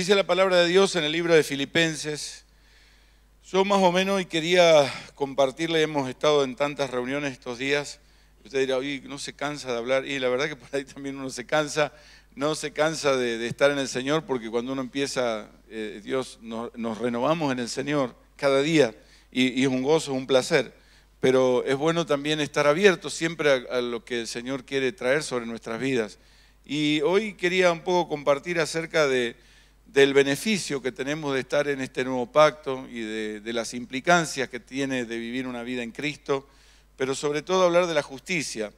Dice la palabra de Dios en el libro de Filipenses. Yo más o menos, y quería compartirle, hemos estado en tantas reuniones estos días, usted dirá, oye, no se cansa de hablar, y la verdad que por ahí también uno se cansa, no se cansa de, estar en el Señor, porque cuando uno empieza, eh, Dios, nos, renovamos en el Señor cada día, y, es un gozo, es un placer, pero es bueno también estar abierto siempre a lo que el Señor quiere traer sobre nuestras vidas. Y hoy quería un poco compartir acerca de del beneficio que tenemos de estar en este nuevo pacto y de, las implicancias que tiene de vivir una vida en Cristo, pero sobre todo hablar de la justicia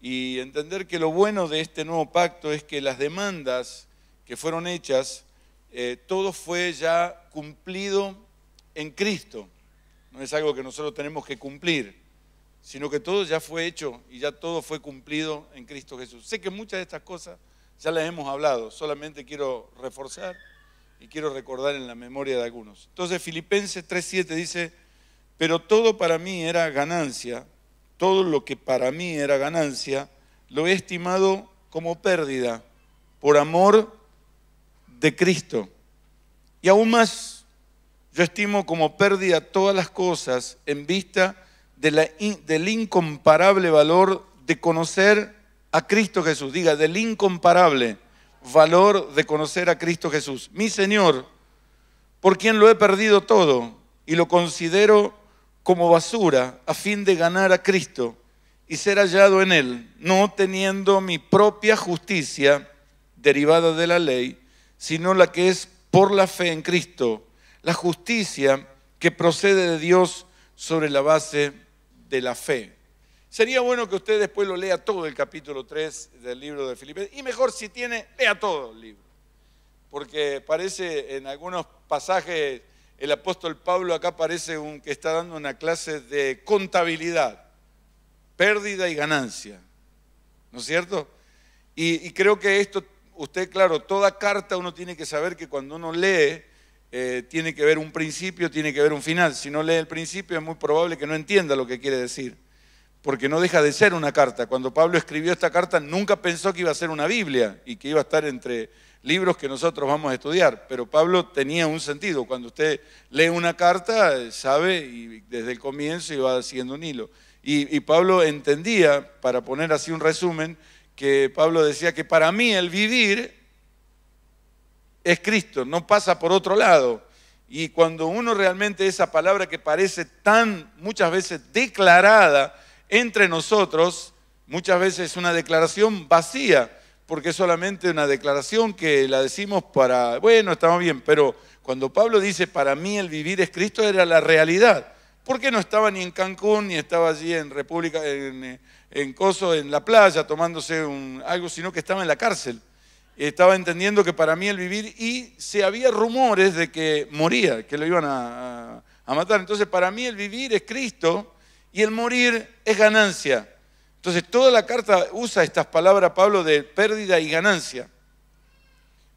y entender que lo bueno de este nuevo pacto es que las demandas que fueron hechas, eh, todo fue ya cumplido en Cristo. No es algo que nosotros tenemos que cumplir, sino que todo ya fue hecho y ya todo fue cumplido en Cristo Jesús. Sé que muchas de estas cosas ya les hemos hablado, solamente quiero reforzar y quiero recordar en la memoria de algunos. Entonces Filipenses 3.7 dice, pero todo para mí era ganancia, todo lo que para mí era ganancia, lo he estimado como pérdida por amor de Cristo. Y aún más, yo estimo como pérdida todas las cosas en vista del incomparable valor de conocer a Cristo Jesús. Diga, del incomparable valor de conocer a Cristo Jesús. Mi Señor, por quien lo he perdido todo y lo considero como basura a fin de ganar a Cristo y ser hallado en Él, no teniendo mi propia justicia derivada de la ley, sino la que es por la fe en Cristo, la justicia que procede de Dios sobre la base de la fe. Sería bueno que usted después lo lea todo el capítulo 3 del libro de Filipenses. Y mejor si tiene, lea todo el libro. Porque parece en algunos pasajes el apóstol Pablo acá parece un, que está dando una clase de contabilidad, pérdida y ganancia. ¿No es cierto? Y, creo que esto, usted, claro, toda carta uno tiene que saber que cuando uno lee, eh, tiene que ver un principio, tiene que ver un final. Si no lee el principio es muy probable que no entienda lo que quiere decir porque no deja de ser una carta. Cuando Pablo escribió esta carta nunca pensó que iba a ser una Biblia y que iba a estar entre libros que nosotros vamos a estudiar, pero Pablo tenía un sentido. Cuando usted lee una carta, sabe, y desde el comienzo iba haciendo un hilo. Y, y Pablo entendía, para poner así un resumen, que Pablo decía que para mí el vivir es Cristo, no pasa por otro lado. Y cuando uno realmente esa palabra que parece tan muchas veces declarada, entre nosotros muchas veces es una declaración vacía, porque es solamente una declaración que la decimos para, bueno, estamos bien, pero cuando Pablo dice, para mí el vivir es Cristo, era la realidad. Porque no estaba ni en Cancún, ni estaba allí en República, en, Coso, en la playa, tomándose un, algo, sino que estaba en la cárcel. Estaba entendiendo que para mí el vivir, y se había rumores de que moría, que lo iban a matar. Entonces, para mí el vivir es Cristo, y el morir es ganancia. Entonces toda la carta usa estas palabras, Pablo, de pérdida y ganancia.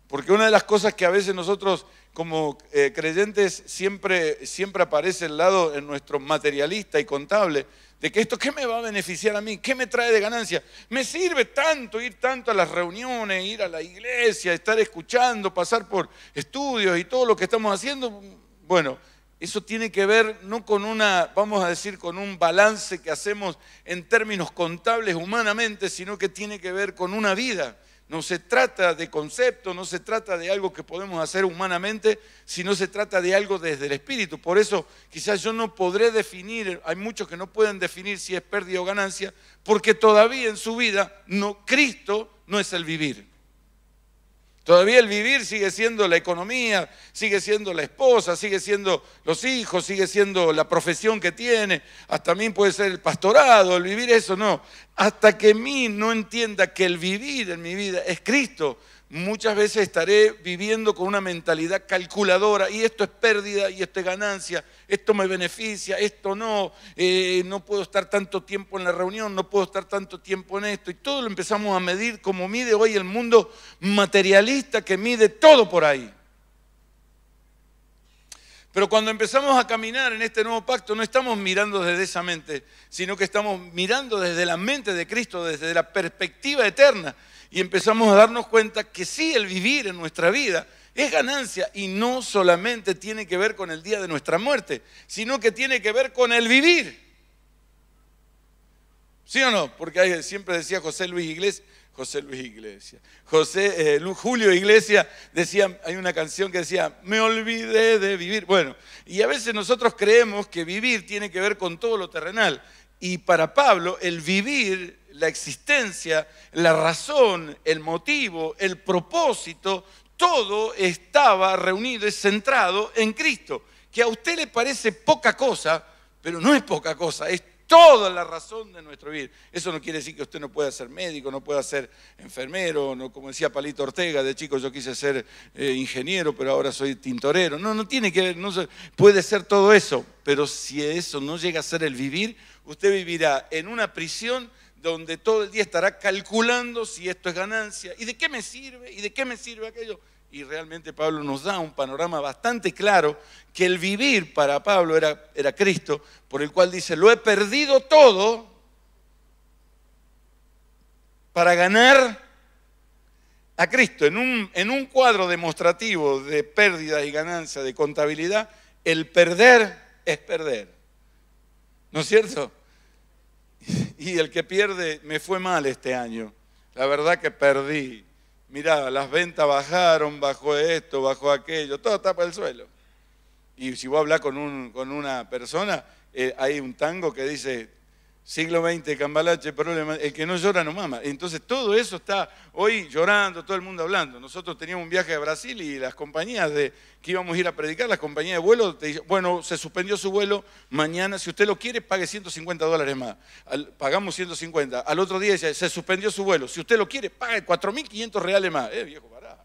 Porque una de las cosas que a veces nosotros como eh, creyentes siempre, siempre aparece el lado en nuestro materialista y contable, de que esto, ¿qué me va a beneficiar a mí? ¿Qué me trae de ganancia? Me sirve tanto ir tanto a las reuniones, ir a la iglesia, estar escuchando, pasar por estudios y todo lo que estamos haciendo. Bueno, eso tiene que ver no con una, vamos a decir, con un balance que hacemos en términos contables humanamente, sino que tiene que ver con una vida. No se trata de concepto, no se trata de algo que podemos hacer humanamente, sino se trata de algo desde el espíritu. Por eso quizás yo no podré definir, hay muchos que no pueden definir si es pérdida o ganancia, porque todavía en su vida no Cristo no es el vivir. Todavía el vivir sigue siendo la economía, sigue siendo la esposa, sigue siendo los hijos, sigue siendo la profesión que tiene, hasta mí puede ser el pastorado, el vivir eso, no. Hasta que mí no entienda que el vivir en mi vida es Cristo, Muchas veces estaré viviendo con una mentalidad calculadora y esto es pérdida y esto es ganancia, esto me beneficia, esto no, eh, no puedo estar tanto tiempo en la reunión, no puedo estar tanto tiempo en esto y todo lo empezamos a medir como mide hoy el mundo materialista que mide todo por ahí. Pero cuando empezamos a caminar en este nuevo pacto, no estamos mirando desde esa mente, sino que estamos mirando desde la mente de Cristo, desde la perspectiva eterna y empezamos a darnos cuenta que sí, el vivir en nuestra vida es ganancia y no solamente tiene que ver con el día de nuestra muerte, sino que tiene que ver con el vivir. ¿Sí o no? Porque siempre decía José Luis Iglesias, José Luis Iglesias, José, eh, Julio Iglesias decía, hay una canción que decía, me olvidé de vivir. Bueno, y a veces nosotros creemos que vivir tiene que ver con todo lo terrenal. Y para Pablo, el vivir la existencia, la razón, el motivo, el propósito, todo estaba reunido y centrado en Cristo. Que a usted le parece poca cosa, pero no es poca cosa, es toda la razón de nuestro vivir. Eso no quiere decir que usted no pueda ser médico, no pueda ser enfermero, no, como decía Palito Ortega, de chico yo quise ser eh, ingeniero, pero ahora soy tintorero. No, no tiene que ver, no, puede ser todo eso, pero si eso no llega a ser el vivir, usted vivirá en una prisión donde todo el día estará calculando si esto es ganancia y de qué me sirve y de qué me sirve aquello. Y realmente Pablo nos da un panorama bastante claro que el vivir para Pablo era, era Cristo, por el cual dice, lo he perdido todo para ganar a Cristo. En un, en un cuadro demostrativo de pérdidas y ganancias de contabilidad, el perder es perder. ¿No es cierto? y el que pierde, me fue mal este año. La verdad que perdí. Mirá, las ventas bajaron, bajó esto, bajó aquello, todo está el suelo. Y si vos hablas con, un, con una persona, eh, hay un tango que dice, siglo XX, cambalache, problema, el que no llora no mama. Entonces todo eso está hoy llorando, todo el mundo hablando. Nosotros teníamos un viaje a Brasil y las compañías de que íbamos a ir a predicar, las compañías de vuelo, te bueno, se suspendió su vuelo, mañana, si usted lo quiere, pague 150 dólares más. pagamos 150. Al otro día se suspendió su vuelo, si usted lo quiere, pague 4.500 reales más. Eh, viejo, pará.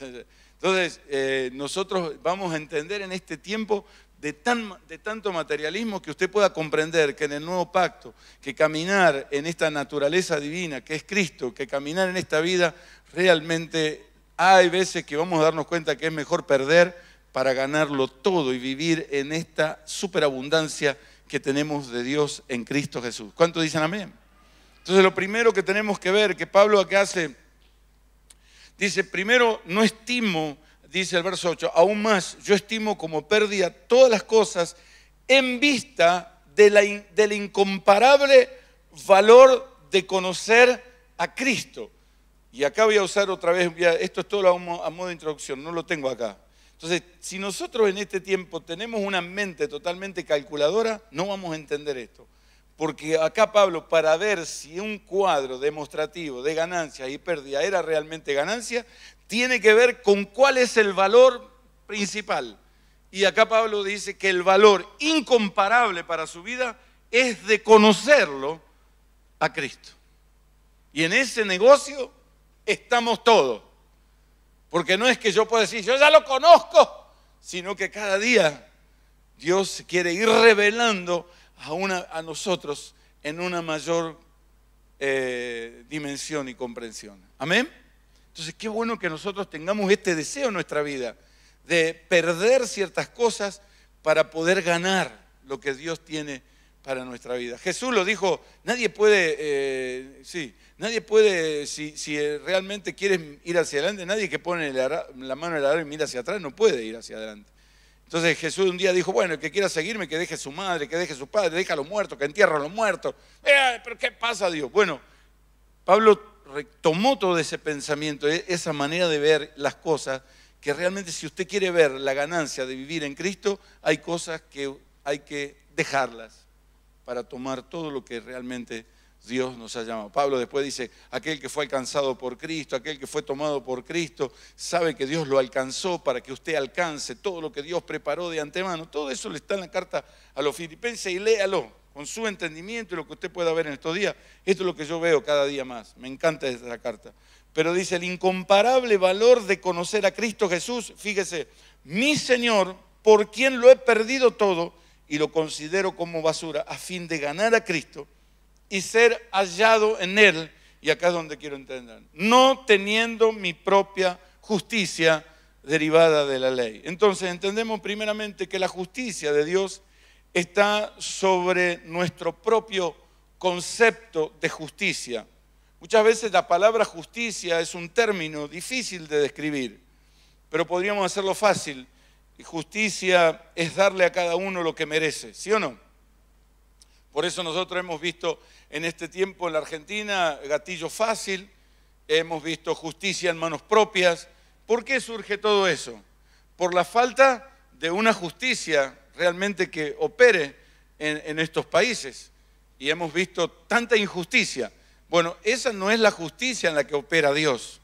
Entonces, eh, nosotros vamos a entender en este tiempo de, tanto materialismo que usted pueda comprender que en el nuevo pacto, que caminar en esta naturaleza divina que es Cristo, que caminar en esta vida, realmente hay veces que vamos a darnos cuenta que es mejor perder para ganarlo todo y vivir en esta superabundancia que tenemos de Dios en Cristo Jesús. ¿Cuántos dicen amén? Entonces lo primero que tenemos que ver, que Pablo acá hace, dice, primero no estimo dice el verso 8, aún más yo estimo como pérdida todas las cosas en vista del incomparable valor de conocer a Cristo. Y acá voy a usar otra vez, esto es todo a modo de introducción, no lo tengo acá. Entonces, si nosotros en este tiempo tenemos una mente totalmente calculadora, no vamos a entender esto. Porque acá Pablo, para ver si un cuadro demostrativo de ganancias y pérdida era realmente ganancia, tiene que ver con cuál es el valor principal. Y acá Pablo dice que el valor incomparable para su vida es de conocerlo a Cristo. Y en ese negocio estamos todos. Porque no es que yo pueda decir, yo ya lo conozco, sino que cada día Dios quiere ir revelando a, una, a nosotros en una mayor eh, dimensión y comprensión. Amén. Entonces, qué bueno que nosotros tengamos este deseo en nuestra vida de perder ciertas cosas para poder ganar lo que Dios tiene para nuestra vida. Jesús lo dijo, nadie puede, eh, sí, nadie puede, si, realmente quieres ir hacia adelante, nadie que pone la, mano en el y mira hacia atrás no puede ir hacia adelante. Entonces Jesús un día dijo, bueno, el que quiera seguirme, que deje su madre, que deje su padre, deja a los muertos, que entierra a los muertos. Eh, pero ¿qué pasa Dios? Bueno, Pablo tomó todo ese pensamiento, e, esa manera de ver las cosas, que realmente si usted quiere ver la ganancia de vivir en Cristo, hay cosas que hay que dejarlas para tomar todo lo que realmente Dios nos ha llamado. Pablo después dice, aquel que fue alcanzado por Cristo, aquel que fue tomado por Cristo, sabe que Dios lo alcanzó para que usted alcance todo lo que Dios preparó de antemano. Todo eso le está en la carta a los filipenses y léalo con su entendimiento y lo que usted pueda ver en estos días. Esto es lo que yo veo cada día más. Me encanta esa carta. Pero dice, el incomparable valor de conocer a Cristo Jesús, fíjese, mi Señor, por quien lo he perdido todo y lo considero como basura, a fin de ganar a Cristo y ser hallado en Él. Y acá es donde quiero entender. No teniendo mi propia justicia derivada de la ley. Entonces entendemos primeramente que la justicia de Dios está sobre nuestro propio concepto de justicia. Muchas veces la palabra justicia es un término difícil de describir, pero podríamos hacerlo fácil. Justicia es darle a cada uno lo que merece, ¿sí o no? Por eso nosotros hemos visto en este tiempo en la Argentina gatillo fácil, hemos visto justicia en manos propias. ¿Por qué surge todo eso? Por la falta de una justicia realmente que opere en, estos países. Y hemos visto tanta injusticia. Bueno, esa no es la justicia en la que opera Dios.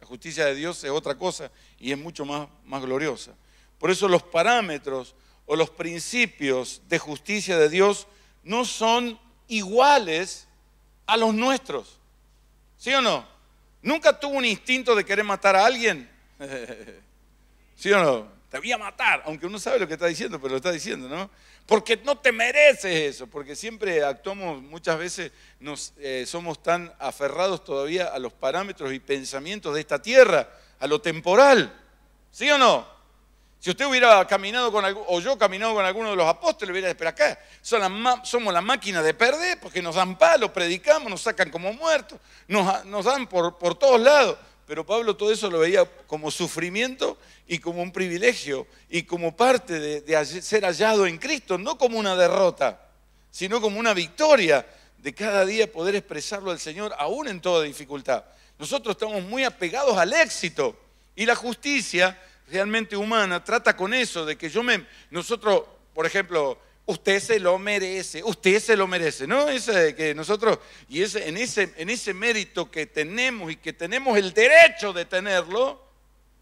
La justicia de Dios es otra cosa y es mucho más, más gloriosa. Por eso los parámetros o los principios de justicia de Dios no son iguales a los nuestros. ¿Sí o no? ¿Nunca tuvo un instinto de querer matar a alguien? ¿Sí o no? te voy a matar, aunque uno sabe lo que está diciendo, pero lo está diciendo, ¿no? Porque no te mereces eso, porque siempre actuamos, muchas veces nos, eh, somos tan aferrados todavía a los parámetros y pensamientos de esta tierra, a lo temporal, ¿sí o no? Si usted hubiera caminado con algún, o yo caminado con alguno de los apóstoles, hubiera dicho, pero acá somos la máquina de perder, porque nos dan palos, predicamos, nos sacan como muertos, nos, dan por, por todos lados. Pero Pablo todo eso lo veía como sufrimiento y como un privilegio y como parte de, ser hallado en Cristo, no como una derrota, sino como una victoria de cada día poder expresarlo al Señor aún en toda dificultad. Nosotros estamos muy apegados al éxito y la justicia realmente humana trata con eso, de que yo me, nosotros, por ejemplo, Usted se lo merece, usted se lo merece, ¿no? Ese que nosotros, y ese, en, ese, en ese mérito que tenemos y que tenemos el derecho de tenerlo,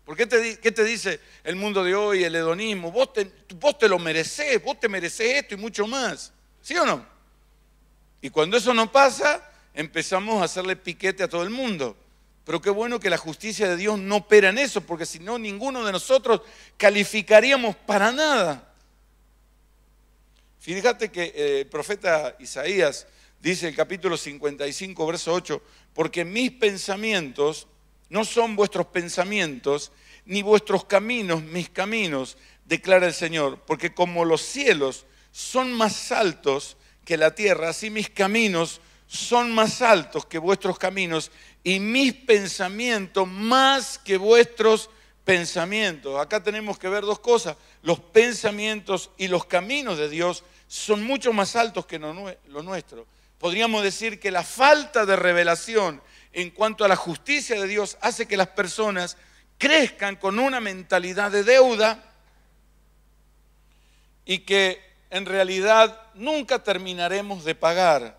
porque te, qué te, dice el mundo de hoy, el hedonismo? Vos te, vos te lo mereces, vos te mereces esto y mucho más, ¿sí o no? Y cuando eso no pasa, empezamos a hacerle piquete a todo el mundo. Pero qué bueno que la justicia de Dios no opera en eso, porque si no, ninguno de nosotros calificaríamos para nada. Fíjate que eh, el profeta Isaías dice el capítulo 55, verso 8, porque mis pensamientos no son vuestros pensamientos, ni vuestros caminos mis caminos, declara el Señor, porque como los cielos son más altos que la tierra, así mis caminos son más altos que vuestros caminos y mis pensamientos más que vuestros pensamientos. Acá tenemos que ver dos cosas, los pensamientos y los caminos de Dios son mucho más altos que lo nuestro. Podríamos decir que la falta de revelación en cuanto a la justicia de Dios hace que las personas crezcan con una mentalidad de deuda y que en realidad nunca terminaremos de pagar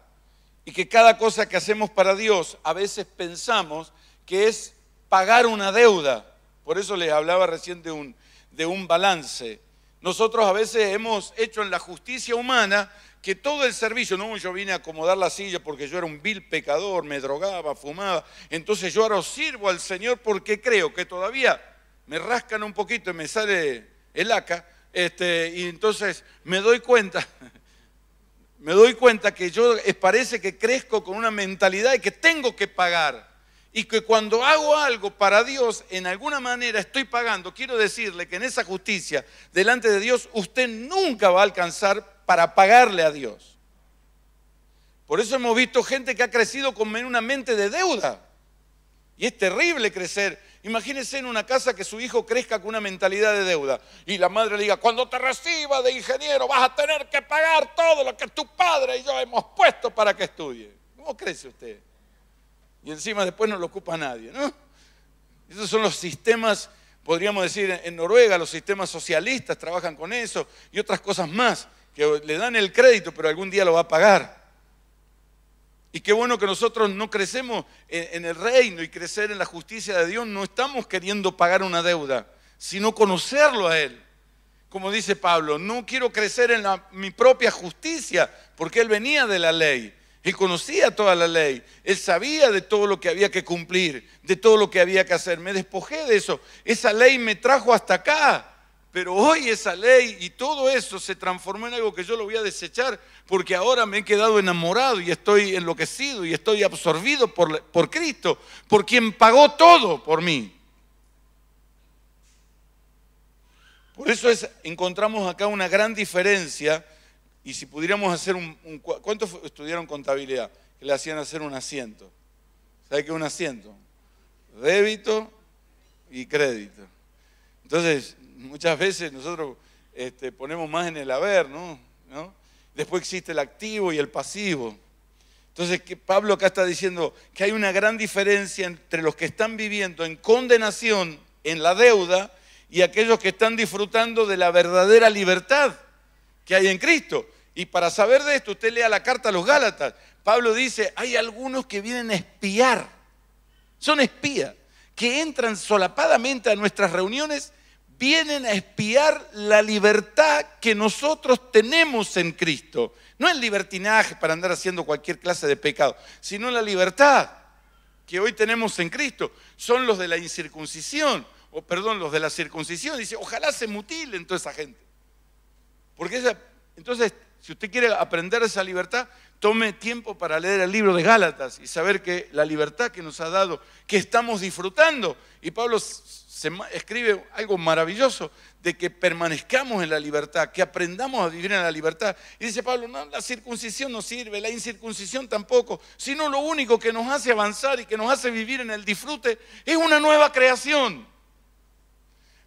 y que cada cosa que hacemos para Dios a veces pensamos que es pagar una deuda. Por eso les hablaba recién de un, de un balance nosotros a veces hemos hecho en la justicia humana que todo el servicio, no, yo vine a acomodar la silla porque yo era un vil pecador, me drogaba, fumaba, entonces yo ahora sirvo al Señor porque creo que todavía me rascan un poquito y me sale el aca, este, y entonces me doy cuenta, me doy cuenta que yo eh, parece que crezco con una mentalidad de que tengo que pagar y que cuando hago algo para Dios, en alguna manera estoy pagando, quiero decirle que en esa justicia delante de Dios usted nunca va a alcanzar para pagarle a Dios. Por eso hemos visto gente que ha crecido con una mente de deuda. Y es terrible crecer. Imagínese en una casa que su hijo crezca con una mentalidad de deuda y la madre le diga, cuando te reciba de ingeniero vas a tener que pagar todo lo que tu padre y yo hemos puesto para que estudie. ¿Cómo crece usted? y encima después no lo ocupa nadie, ¿no? Esos son los sistemas, podríamos decir, en Noruega los sistemas socialistas trabajan con eso y otras cosas más, que le dan el crédito, pero algún día lo va a pagar. Y qué bueno que nosotros no crecemos en el reino y crecer en la justicia de Dios, no estamos queriendo pagar una deuda, sino conocerlo a Él. Como dice Pablo, no quiero crecer en mi propia justicia, porque Él venía de la ley él conocía toda la ley, él sabía de todo lo que había que cumplir, de todo lo que había que hacer. Me despojé de eso. Esa ley me trajo hasta acá. Pero hoy esa ley y todo eso se transformó en algo que yo lo voy a desechar porque ahora me he quedado enamorado y estoy enloquecido y estoy absorbido por, por Cristo, por quien pagó todo por mí. Por eso es, encontramos acá una gran diferencia y si pudiéramos hacer un... ¿Cuántos estudiaron contabilidad? Que le hacían hacer un asiento. ¿Sabe qué es un asiento? Débito y crédito. Entonces, muchas veces nosotros este, ponemos más en el haber, ¿no? ¿no? Después existe el activo y el pasivo. Entonces, que Pablo acá está diciendo que hay una gran diferencia entre los que están viviendo en condenación, en la deuda, y aquellos que están disfrutando de la verdadera libertad que hay en Cristo. Y para saber de esto, usted lea la carta a los Gálatas. Pablo dice, hay algunos que vienen a espiar, son espías, que entran solapadamente a nuestras reuniones, vienen a espiar la libertad que nosotros tenemos en Cristo. No el libertinaje para andar haciendo cualquier clase de pecado, sino la libertad que hoy tenemos en Cristo. Son los de la incircuncisión, o perdón, los de la circuncisión. Dice, ojalá se mutilen toda esa gente. Porque entonces, si usted quiere aprender esa libertad, tome tiempo para leer el libro de Gálatas y saber que la libertad que nos ha dado, que estamos disfrutando, y Pablo escribe algo maravilloso, de que permanezcamos en la libertad, que aprendamos a vivir en la libertad. Y dice Pablo, no, la circuncisión no sirve, la incircuncisión tampoco, sino lo único que nos hace avanzar y que nos hace vivir en el disfrute es una nueva creación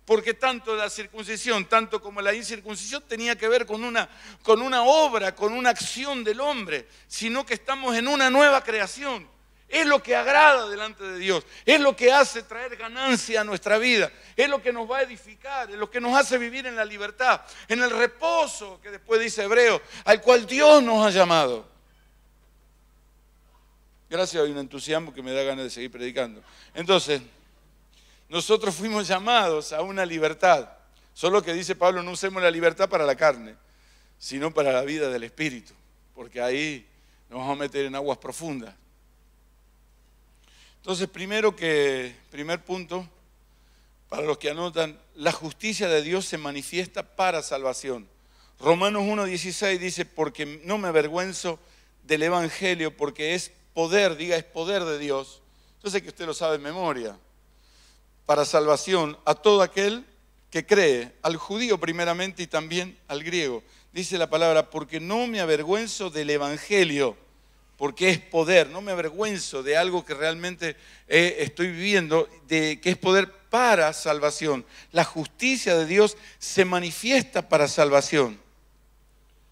porque tanto la circuncisión, tanto como la incircuncisión tenía que ver con una, con una obra, con una acción del hombre, sino que estamos en una nueva creación. Es lo que agrada delante de Dios, es lo que hace traer ganancia a nuestra vida, es lo que nos va a edificar, es lo que nos hace vivir en la libertad, en el reposo que después dice Hebreo, al cual Dios nos ha llamado. Gracias, hay un entusiasmo que me da ganas de seguir predicando. Entonces, nosotros fuimos llamados a una libertad. Solo que dice Pablo, no usemos la libertad para la carne, sino para la vida del Espíritu, porque ahí nos vamos a meter en aguas profundas. Entonces, primero que, primer punto, para los que anotan, la justicia de Dios se manifiesta para salvación. Romanos 1.16 dice, porque no me avergüenzo del Evangelio, porque es poder, diga, es poder de Dios. Yo sé que usted lo sabe en memoria para salvación a todo aquel que cree, al judío primeramente y también al griego. Dice la palabra, porque no me avergüenzo del Evangelio, porque es poder, no me avergüenzo de algo que realmente eh, estoy viviendo, de, que es poder para salvación. La justicia de Dios se manifiesta para salvación.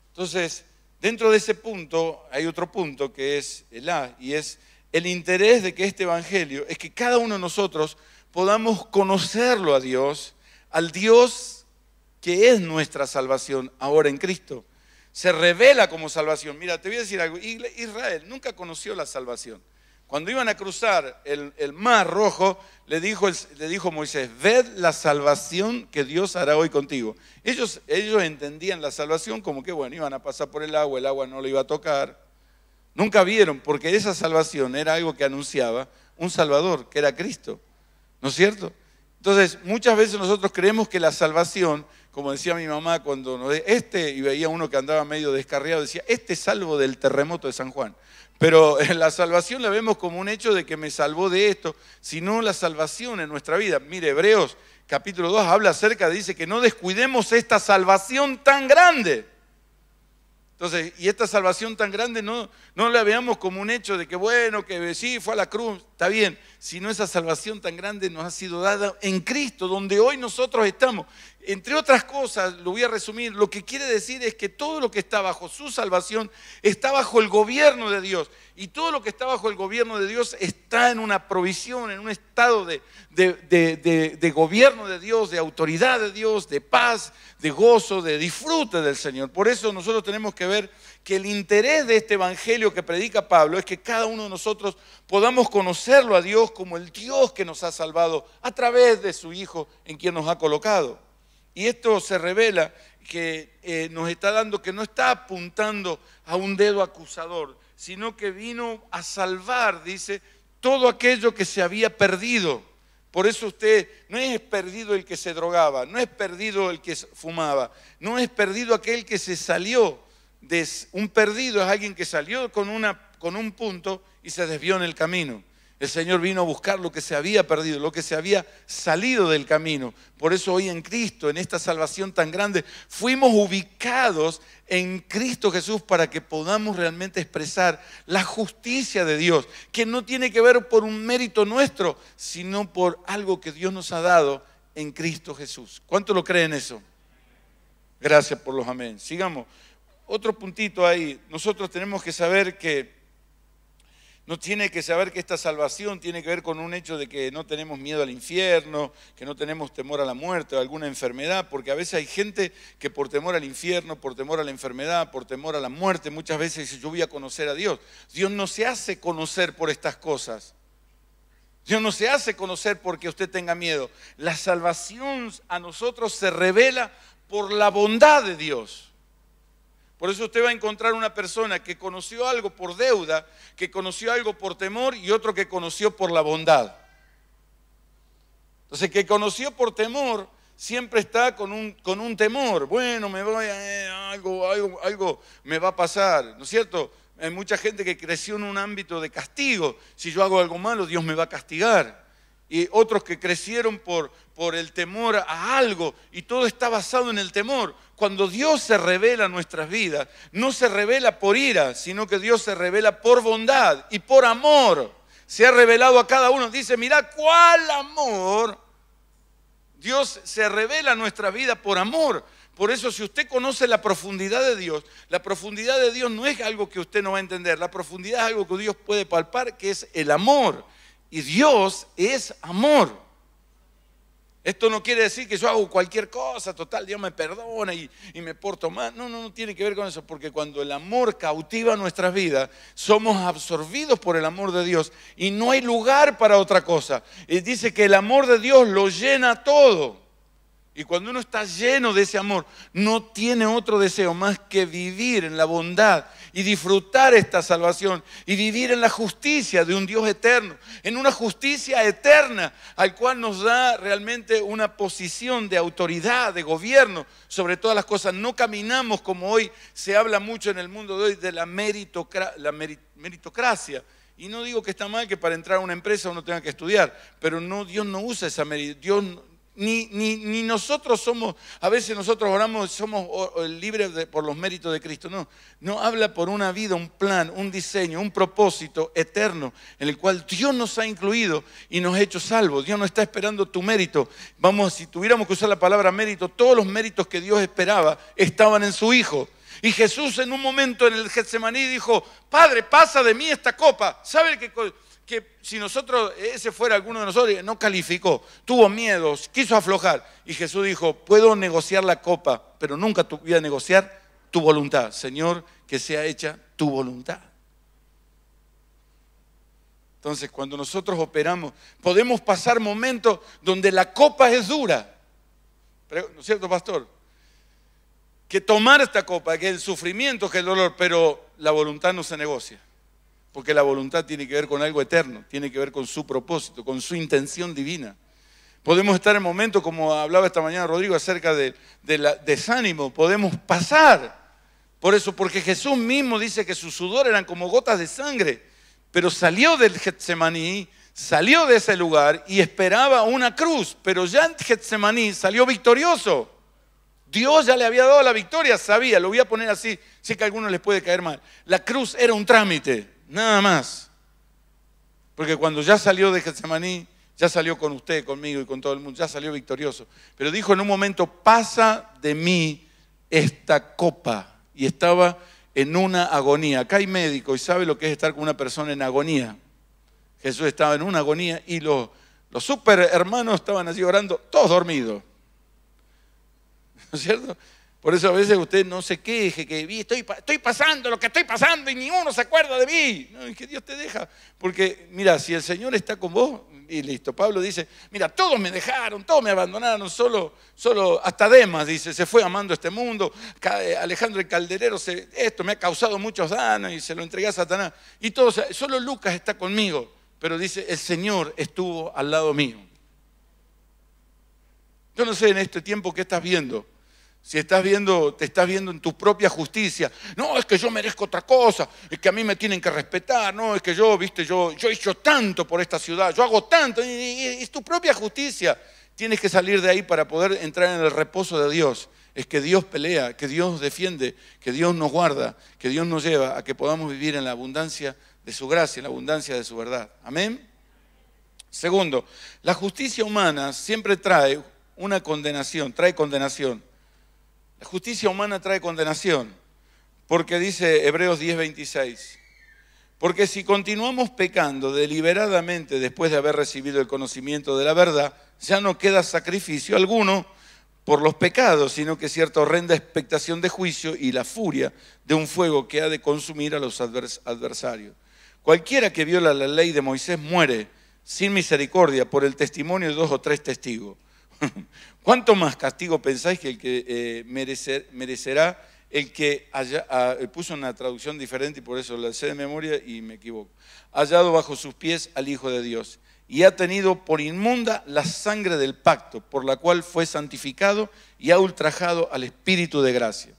Entonces, dentro de ese punto hay otro punto que es el A, y es el interés de que este Evangelio, es que cada uno de nosotros podamos conocerlo a Dios, al Dios que es nuestra salvación ahora en Cristo. Se revela como salvación. Mira, te voy a decir algo. Israel nunca conoció la salvación. Cuando iban a cruzar el, mar rojo, le dijo, le dijo Moisés, ved la salvación que Dios hará hoy contigo. Ellos, ellos entendían la salvación como que, bueno, iban a pasar por el agua, el agua no lo iba a tocar. Nunca vieron, porque esa salvación era algo que anunciaba un Salvador, que era Cristo. ¿No es cierto? Entonces, muchas veces nosotros creemos que la salvación, como decía mi mamá cuando nos este, y veía uno que andaba medio descarriado, decía, este salvo del terremoto de San Juan. Pero la salvación la vemos como un hecho de que me salvó de esto, sino la salvación en nuestra vida. Mire, Hebreos capítulo 2 habla acerca, dice que no descuidemos esta salvación tan grande entonces, y esta salvación tan grande no, no la veamos como un hecho de que, bueno, que sí, fue a la cruz, está bien, sino esa salvación tan grande nos ha sido dada en Cristo, donde hoy nosotros estamos entre otras cosas, lo voy a resumir, lo que quiere decir es que todo lo que está bajo su salvación está bajo el gobierno de Dios. Y todo lo que está bajo el gobierno de Dios está en una provisión, en un estado de, gobierno de Dios, de autoridad de Dios, de paz, de gozo, de disfrute del Señor. Por eso nosotros tenemos que ver que el interés de este evangelio que predica Pablo es que cada uno de nosotros podamos conocerlo a Dios como el Dios que nos ha salvado a través de su Hijo en quien nos ha colocado. Y esto se revela que eh, nos está dando que no está apuntando a un dedo acusador, sino que vino a salvar, dice, todo aquello que se había perdido. Por eso usted no es perdido el que se drogaba, no es perdido el que fumaba, no es perdido aquel que se salió. De, un perdido es alguien que salió con, una, con un punto y se desvió en el camino. El Señor vino a buscar lo que se había perdido, lo que se había salido del camino. Por eso hoy en Cristo, en esta salvación tan grande, fuimos ubicados en Cristo Jesús para que podamos realmente expresar la justicia de Dios, que no tiene que ver por un mérito nuestro, sino por algo que Dios nos ha dado en Cristo Jesús. ¿Cuánto lo creen eso? Gracias por los amén. Sigamos. Otro puntito ahí. Nosotros tenemos que saber que no tiene que saber que esta salvación tiene que ver con un hecho de que no tenemos miedo al infierno, que no tenemos temor a la muerte o alguna enfermedad, porque a veces hay gente que por temor al infierno, por temor a la enfermedad, por temor a la muerte, muchas veces dice, yo voy a conocer a Dios. Dios no se hace conocer por estas cosas. Dios no se hace conocer porque usted tenga miedo. La salvación a nosotros se revela por la bondad de Dios. Por eso usted va a encontrar una persona que conoció algo por deuda, que conoció algo por temor y otro que conoció por la bondad. Entonces, que conoció por temor siempre está con un, con un temor. Bueno, me voy a, algo, algo, algo me va a pasar, ¿no es cierto? Hay mucha gente que creció en un ámbito de castigo. Si yo hago algo malo, Dios me va a castigar. Y otros que crecieron por, por el temor a algo. Y todo está basado en el temor. Cuando Dios se revela en nuestras vidas, no se revela por ira, sino que Dios se revela por bondad y por amor. Se ha revelado a cada uno. Dice, mira, cuál amor. Dios se revela en nuestra vida por amor. Por eso si usted conoce la profundidad de Dios, la profundidad de Dios no es algo que usted no va a entender, la profundidad es algo que Dios puede palpar, que es el amor. Y Dios es amor. Esto no quiere decir que yo hago cualquier cosa, total, Dios me perdona y, me porto mal. No, no, no tiene que ver con eso, porque cuando el amor cautiva nuestras vidas, somos absorbidos por el amor de Dios y no hay lugar para otra cosa. Y dice que el amor de Dios lo llena todo. Y cuando uno está lleno de ese amor, no tiene otro deseo más que vivir en la bondad y disfrutar esta salvación y vivir en la justicia de un Dios eterno, en una justicia eterna al cual nos da realmente una posición de autoridad, de gobierno sobre todas las cosas. No caminamos como hoy se habla mucho en el mundo de hoy de la, meritocracia. Y no digo que está mal que para entrar a una empresa uno tenga que estudiar, pero no, Dios no usa esa meritocracia. Ni, nosotros somos, a veces nosotros oramos, somos libres por los méritos de Cristo. No, no habla por una vida, un plan, un diseño, un propósito eterno en el cual Dios nos ha incluido y nos ha hecho salvos. Dios no está esperando tu mérito. Vamos, si tuviéramos que usar la palabra mérito, todos los méritos que Dios esperaba estaban en su Hijo. Y Jesús en un momento en el Getsemaní dijo, Padre, pasa de mí esta copa. ¿Sabe que que si nosotros, ese fuera alguno de nosotros, no calificó, tuvo miedos, quiso aflojar. Y Jesús dijo, puedo negociar la copa, pero nunca voy a negociar tu voluntad. Señor, que sea hecha tu voluntad. Entonces, cuando nosotros operamos, podemos pasar momentos donde la copa es dura. ¿No es cierto, pastor? Que tomar esta copa, que el sufrimiento, que el dolor, pero la voluntad no se negocia porque la voluntad tiene que ver con algo eterno, tiene que ver con su propósito, con su intención divina. Podemos estar en momentos, como hablaba esta mañana Rodrigo, acerca del desánimo, podemos pasar por eso, porque Jesús mismo dice que su sudor eran como gotas de sangre, pero salió del Getsemaní, salió de ese lugar y esperaba una cruz, pero ya en Getsemaní salió victorioso. Dios ya le había dado la victoria, sabía, lo voy a poner así, sé que a algunos les puede caer mal. La cruz era un trámite, Nada más. Porque cuando ya salió de Getsemaní, ya salió con usted, conmigo y con todo el mundo, ya salió victorioso. Pero dijo en un momento, pasa de mí esta copa. Y estaba en una agonía. Acá hay médico y sabe lo que es estar con una persona en agonía. Jesús estaba en una agonía y los, los super hermanos estaban allí orando, todos dormidos. ¿No es cierto? Por eso a veces usted no se queje, que estoy, estoy pasando lo que estoy pasando y ninguno se acuerda de mí. No, que Dios te deja. Porque mira, si el Señor está con vos, y listo. Pablo dice, mira, todos me dejaron, todos me abandonaron, solo, solo hasta Demas, dice, se fue amando este mundo, eh, Alejandro el Calderero, esto me ha causado muchos daños y se lo entregué a Satanás. Y todos, solo Lucas está conmigo, pero dice, el Señor estuvo al lado mío. Yo no sé en este tiempo qué estás viendo. Si estás viendo, te estás viendo en tu propia justicia, no, es que yo merezco otra cosa, es que a mí me tienen que respetar, no, es que yo, viste, yo, yo he hecho tanto por esta ciudad, yo hago tanto, y, es tu propia justicia. Tienes que salir de ahí para poder entrar en el reposo de Dios. Es que Dios pelea, que Dios defiende, que Dios nos guarda, que Dios nos lleva a que podamos vivir en la abundancia de su gracia, en la abundancia de su verdad. Amén. Segundo, la justicia humana siempre trae una condenación, trae condenación justicia humana trae condenación, porque dice Hebreos 10:26, porque si continuamos pecando deliberadamente después de haber recibido el conocimiento de la verdad, ya no queda sacrificio alguno por los pecados, sino que cierta horrenda expectación de juicio y la furia de un fuego que ha de consumir a los adversarios. Cualquiera que viola la ley de Moisés muere sin misericordia por el testimonio de dos o tres testigos. ¿Cuánto más castigo pensáis que el que eh, merecerá el que haya, ah, puso una traducción diferente y por eso la sé de memoria y me equivoco? Hallado bajo sus pies al Hijo de Dios y ha tenido por inmunda la sangre del pacto, por la cual fue santificado y ha ultrajado al Espíritu de gracia.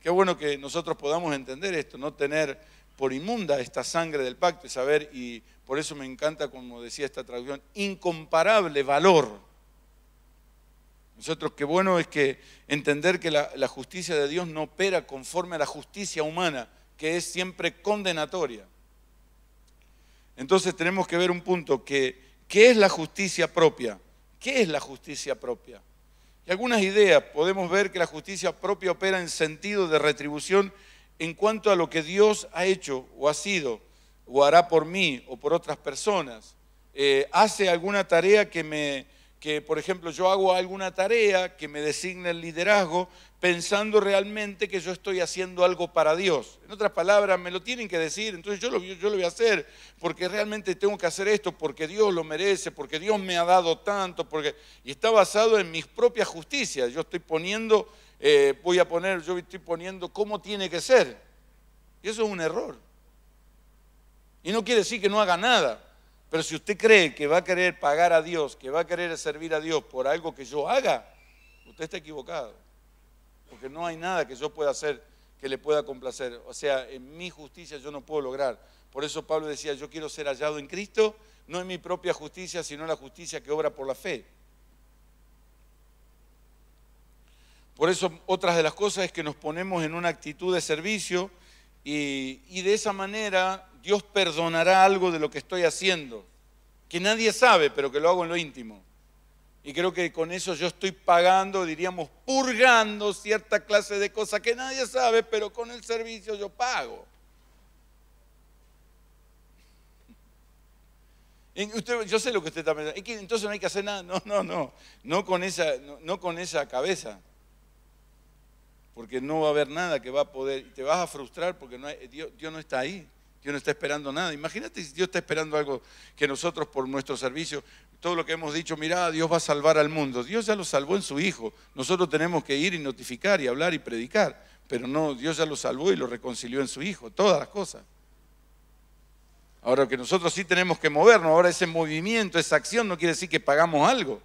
Qué bueno que nosotros podamos entender esto, no tener por inmunda esta sangre del pacto y saber, y por eso me encanta, como decía esta traducción, incomparable valor nosotros qué bueno es que entender que la, justicia de Dios no opera conforme a la justicia humana, que es siempre condenatoria. Entonces tenemos que ver un punto, que ¿qué es la justicia propia? ¿Qué es la justicia propia? Y algunas ideas, podemos ver que la justicia propia opera en sentido de retribución en cuanto a lo que Dios ha hecho o ha sido o hará por mí o por otras personas. Eh, hace alguna tarea que me, que, por ejemplo, yo hago alguna tarea que me designe el liderazgo pensando realmente que yo estoy haciendo algo para Dios. En otras palabras, me lo tienen que decir, entonces yo lo, yo lo voy a hacer porque realmente tengo que hacer esto, porque Dios lo merece, porque Dios me ha dado tanto, porque... y está basado en mis propias justicias. Yo estoy poniendo, eh, voy a poner, yo estoy poniendo cómo tiene que ser. Y eso es un error. Y no quiere decir que no haga nada. Pero si usted cree que va a querer pagar a Dios, que va a querer servir a Dios por algo que yo haga, usted está equivocado. Porque no hay nada que yo pueda hacer que le pueda complacer. O sea, en mi justicia yo no puedo lograr. Por eso Pablo decía, yo quiero ser hallado en Cristo, no en mi propia justicia, sino en la justicia que obra por la fe. Por eso otras de las cosas es que nos ponemos en una actitud de servicio y, y de esa manera Dios perdonará algo de lo que estoy haciendo, que nadie sabe, pero que lo hago en lo íntimo. Y creo que con eso yo estoy pagando, diríamos, purgando cierta clase de cosas que nadie sabe, pero con el servicio yo pago. Usted, yo sé lo que usted está pensando. entonces no hay que hacer nada. No, no, no. No con, esa, no, con esa cabeza. Porque no va a haber nada que va a poder. y Te vas a frustrar porque Dios no está ahí. Dios no está esperando nada. Imagínate si Dios está esperando algo que nosotros por nuestro servicio, todo lo que hemos dicho, Mira, Dios va a salvar al mundo. Dios ya lo salvó en su Hijo. Nosotros tenemos que ir y notificar y hablar y predicar. Pero no, Dios ya lo salvó y lo reconcilió en su Hijo, todas las cosas. Ahora que nosotros sí tenemos que movernos, ahora ese movimiento, esa acción no quiere decir que pagamos algo.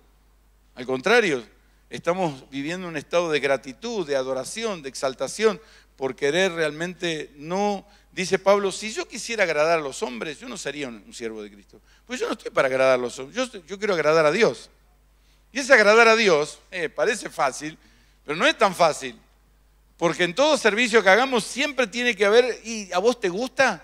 Al contrario, estamos viviendo un estado de gratitud, de adoración, de exaltación, por querer realmente no, dice Pablo, si yo quisiera agradar a los hombres, yo no sería un, siervo de Cristo. Pues yo no estoy para agradar a los hombres, yo, quiero agradar a Dios. Y ese agradar a Dios eh, parece fácil, pero no es tan fácil. Porque en todo servicio que hagamos siempre tiene que haber, y a vos te gusta,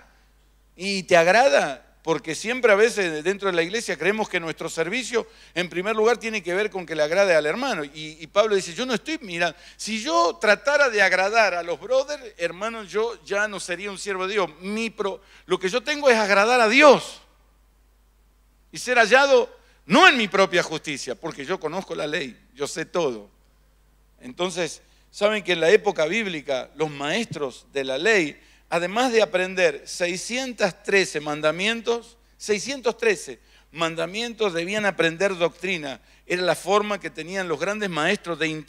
y te agrada, porque siempre a veces dentro de la iglesia creemos que nuestro servicio en primer lugar tiene que ver con que le agrade al hermano. Y, Pablo dice, yo no estoy mirando, si yo tratara de agradar a los brothers, hermanos, yo ya no sería un siervo de Dios. Mi pro, lo que yo tengo es agradar a Dios y ser hallado no en mi propia justicia, porque yo conozco la ley, yo sé todo. Entonces, saben que en la época bíblica los maestros de la ley además de aprender 613 mandamientos, 613 mandamientos debían aprender doctrina. Era la forma que tenían los grandes maestros de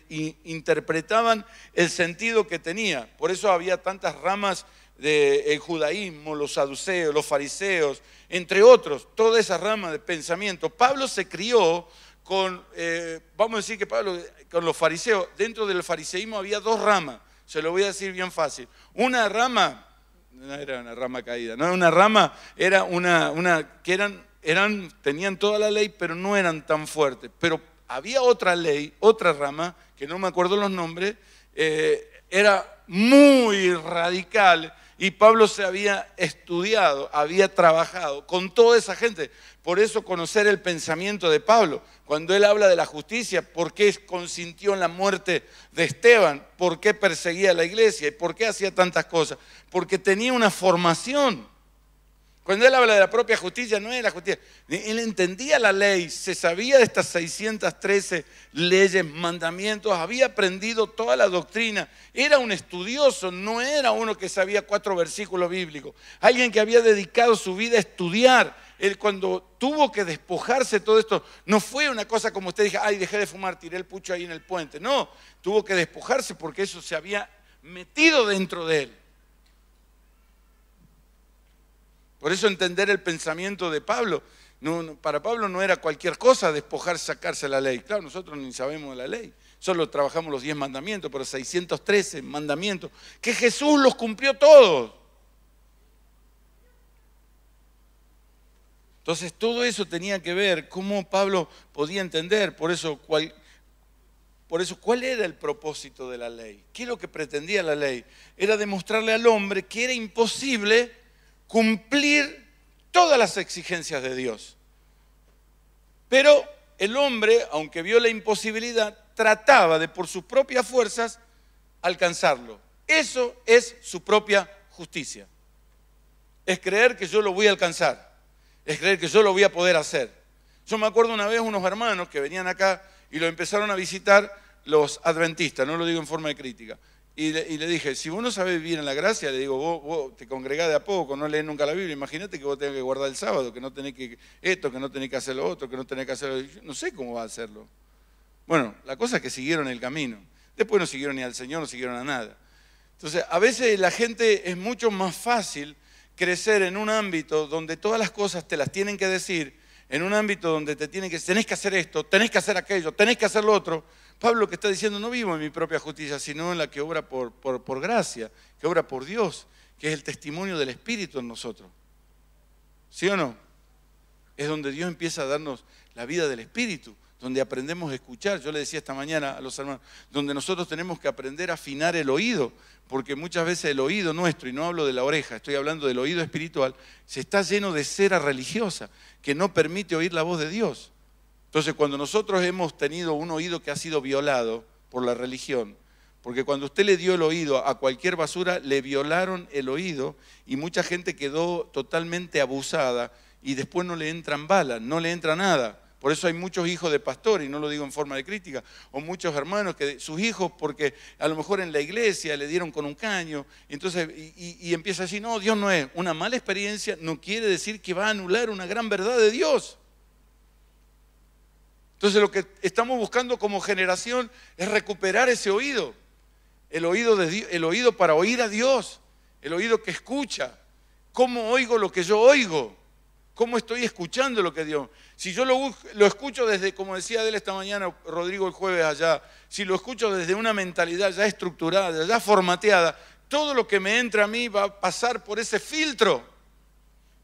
interpretaban el sentido que tenía. Por eso había tantas ramas del de judaísmo, los saduceos, los fariseos, entre otros, toda esa rama de pensamiento. Pablo se crió con, eh, vamos a decir que Pablo, con los fariseos, dentro del fariseísmo había dos ramas, se lo voy a decir bien fácil. Una rama no era una rama caída, no era una rama, era una, una que eran, eran, tenían toda la ley, pero no eran tan fuertes. Pero había otra ley, otra rama, que no me acuerdo los nombres, eh, era muy radical y Pablo se había estudiado, había trabajado con toda esa gente. Por eso conocer el pensamiento de Pablo. Cuando él habla de la justicia, por qué consintió en la muerte de Esteban, por qué perseguía a la iglesia y por qué hacía tantas cosas. Porque tenía una formación cuando él habla de la propia justicia, no es la justicia. Él entendía la ley, se sabía de estas 613 leyes, mandamientos, había aprendido toda la doctrina. Era un estudioso, no era uno que sabía cuatro versículos bíblicos. Alguien que había dedicado su vida a estudiar. Él cuando tuvo que despojarse todo esto, no fue una cosa como usted dije, ay, dejé de fumar, tiré el pucho ahí en el puente. No, tuvo que despojarse porque eso se había metido dentro de él. Por eso entender el pensamiento de Pablo. No, para Pablo no era cualquier cosa despojar, sacarse la ley. Claro, nosotros ni sabemos de la ley. Solo trabajamos los 10 mandamientos, pero 613 mandamientos. Que Jesús los cumplió todos. Entonces todo eso tenía que ver cómo Pablo podía entender. Por eso, por eso, ¿cuál era el propósito de la ley? ¿Qué es lo que pretendía la ley? Era demostrarle al hombre que era imposible cumplir todas las exigencias de Dios. Pero el hombre, aunque vio la imposibilidad, trataba de por sus propias fuerzas alcanzarlo. Eso es su propia justicia. Es creer que yo lo voy a alcanzar. Es creer que yo lo voy a poder hacer. Yo me acuerdo una vez unos hermanos que venían acá y lo empezaron a visitar los adventistas, no lo digo en forma de crítica. Y le, dije, si vos no sabés vivir en la gracia, le digo, vos, te congregás de a poco, no lees nunca la Biblia, imagínate que vos tenés que guardar el sábado, que no tenés que esto, que no tenés que hacer lo otro, que no tenés que hacer lo No sé cómo va a hacerlo. Bueno, la cosa es que siguieron el camino. Después no siguieron ni al Señor, no siguieron a nada. Entonces, a veces la gente es mucho más fácil crecer en un ámbito donde todas las cosas te las tienen que decir, en un ámbito donde te tienen que decir, tenés que hacer esto, tenés que hacer aquello, tenés que hacer lo otro, Pablo que está diciendo, no vivo en mi propia justicia, sino en la que obra por, por, por gracia, que obra por Dios, que es el testimonio del Espíritu en nosotros. ¿Sí o no? Es donde Dios empieza a darnos la vida del Espíritu, donde aprendemos a escuchar. Yo le decía esta mañana a los hermanos, donde nosotros tenemos que aprender a afinar el oído, porque muchas veces el oído nuestro, y no hablo de la oreja, estoy hablando del oído espiritual, se está lleno de cera religiosa que no permite oír la voz de Dios. Entonces, cuando nosotros hemos tenido un oído que ha sido violado por la religión, porque cuando usted le dio el oído a cualquier basura, le violaron el oído y mucha gente quedó totalmente abusada y después no le entran balas, no le entra nada. Por eso hay muchos hijos de pastores, y no lo digo en forma de crítica, o muchos hermanos que sus hijos, porque a lo mejor en la iglesia le dieron con un caño, entonces, y, y empieza así, no, Dios no es. Una mala experiencia no quiere decir que va a anular una gran verdad de Dios. Entonces lo que estamos buscando como generación es recuperar ese oído, el oído, el oído para oír a Dios, el oído que escucha. ¿Cómo oigo lo que yo oigo? ¿Cómo estoy escuchando lo que Dios? Si yo lo, lo escucho desde, como decía él esta mañana, Rodrigo el jueves allá, si lo escucho desde una mentalidad ya estructurada, ya formateada, todo lo que me entra a mí va a pasar por ese filtro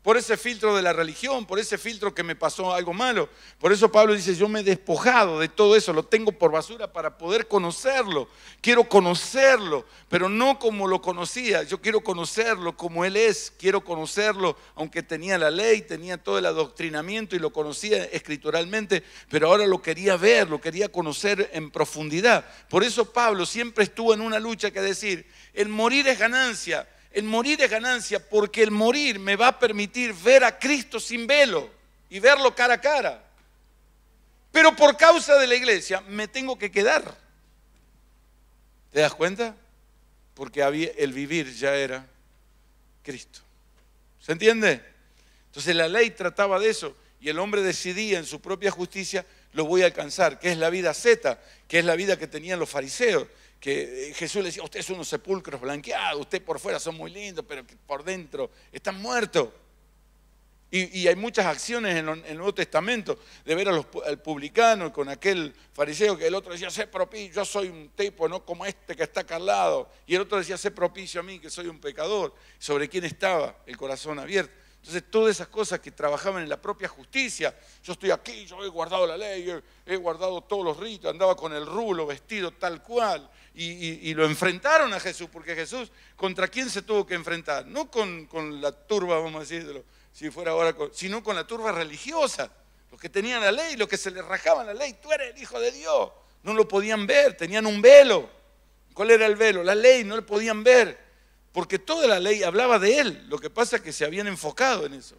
por ese filtro de la religión, por ese filtro que me pasó algo malo. Por eso Pablo dice, yo me he despojado de todo eso, lo tengo por basura para poder conocerlo. Quiero conocerlo, pero no como lo conocía, yo quiero conocerlo como Él es, quiero conocerlo, aunque tenía la ley, tenía todo el adoctrinamiento y lo conocía escrituralmente, pero ahora lo quería ver, lo quería conocer en profundidad. Por eso Pablo siempre estuvo en una lucha que decir, el morir es ganancia el morir es ganancia porque el morir me va a permitir ver a Cristo sin velo y verlo cara a cara. Pero por causa de la iglesia me tengo que quedar. ¿Te das cuenta? Porque había, el vivir ya era Cristo. ¿Se entiende? Entonces la ley trataba de eso y el hombre decidía en su propia justicia, lo voy a alcanzar, que es la vida Z, que es la vida que tenían los fariseos que eh, Jesús le decía, ustedes son unos sepulcros blanqueados, usted por fuera son muy lindos, pero por dentro están muertos. Y, hay muchas acciones en, el Nuevo Testamento de ver al publicano con aquel fariseo que el otro decía, sé propicio, yo soy un tipo, no como este que está acá al lado. Y el otro decía, sé propicio a mí, que soy un pecador, sobre quién estaba el corazón abierto. Entonces, todas esas cosas que trabajaban en la propia justicia, yo estoy aquí, yo he guardado la ley, he guardado todos los ritos, andaba con el rulo vestido tal cual, y, lo enfrentaron a Jesús, porque Jesús, ¿contra quién se tuvo que enfrentar? No con, la turba, vamos a decirlo, si fuera ahora, sino con la turba religiosa, los que tenían la ley, los que se les rajaban la ley, tú eres el Hijo de Dios, no lo podían ver, tenían un velo. ¿Cuál era el velo? La ley, no lo podían ver, porque toda la ley hablaba de él, lo que pasa es que se habían enfocado en eso.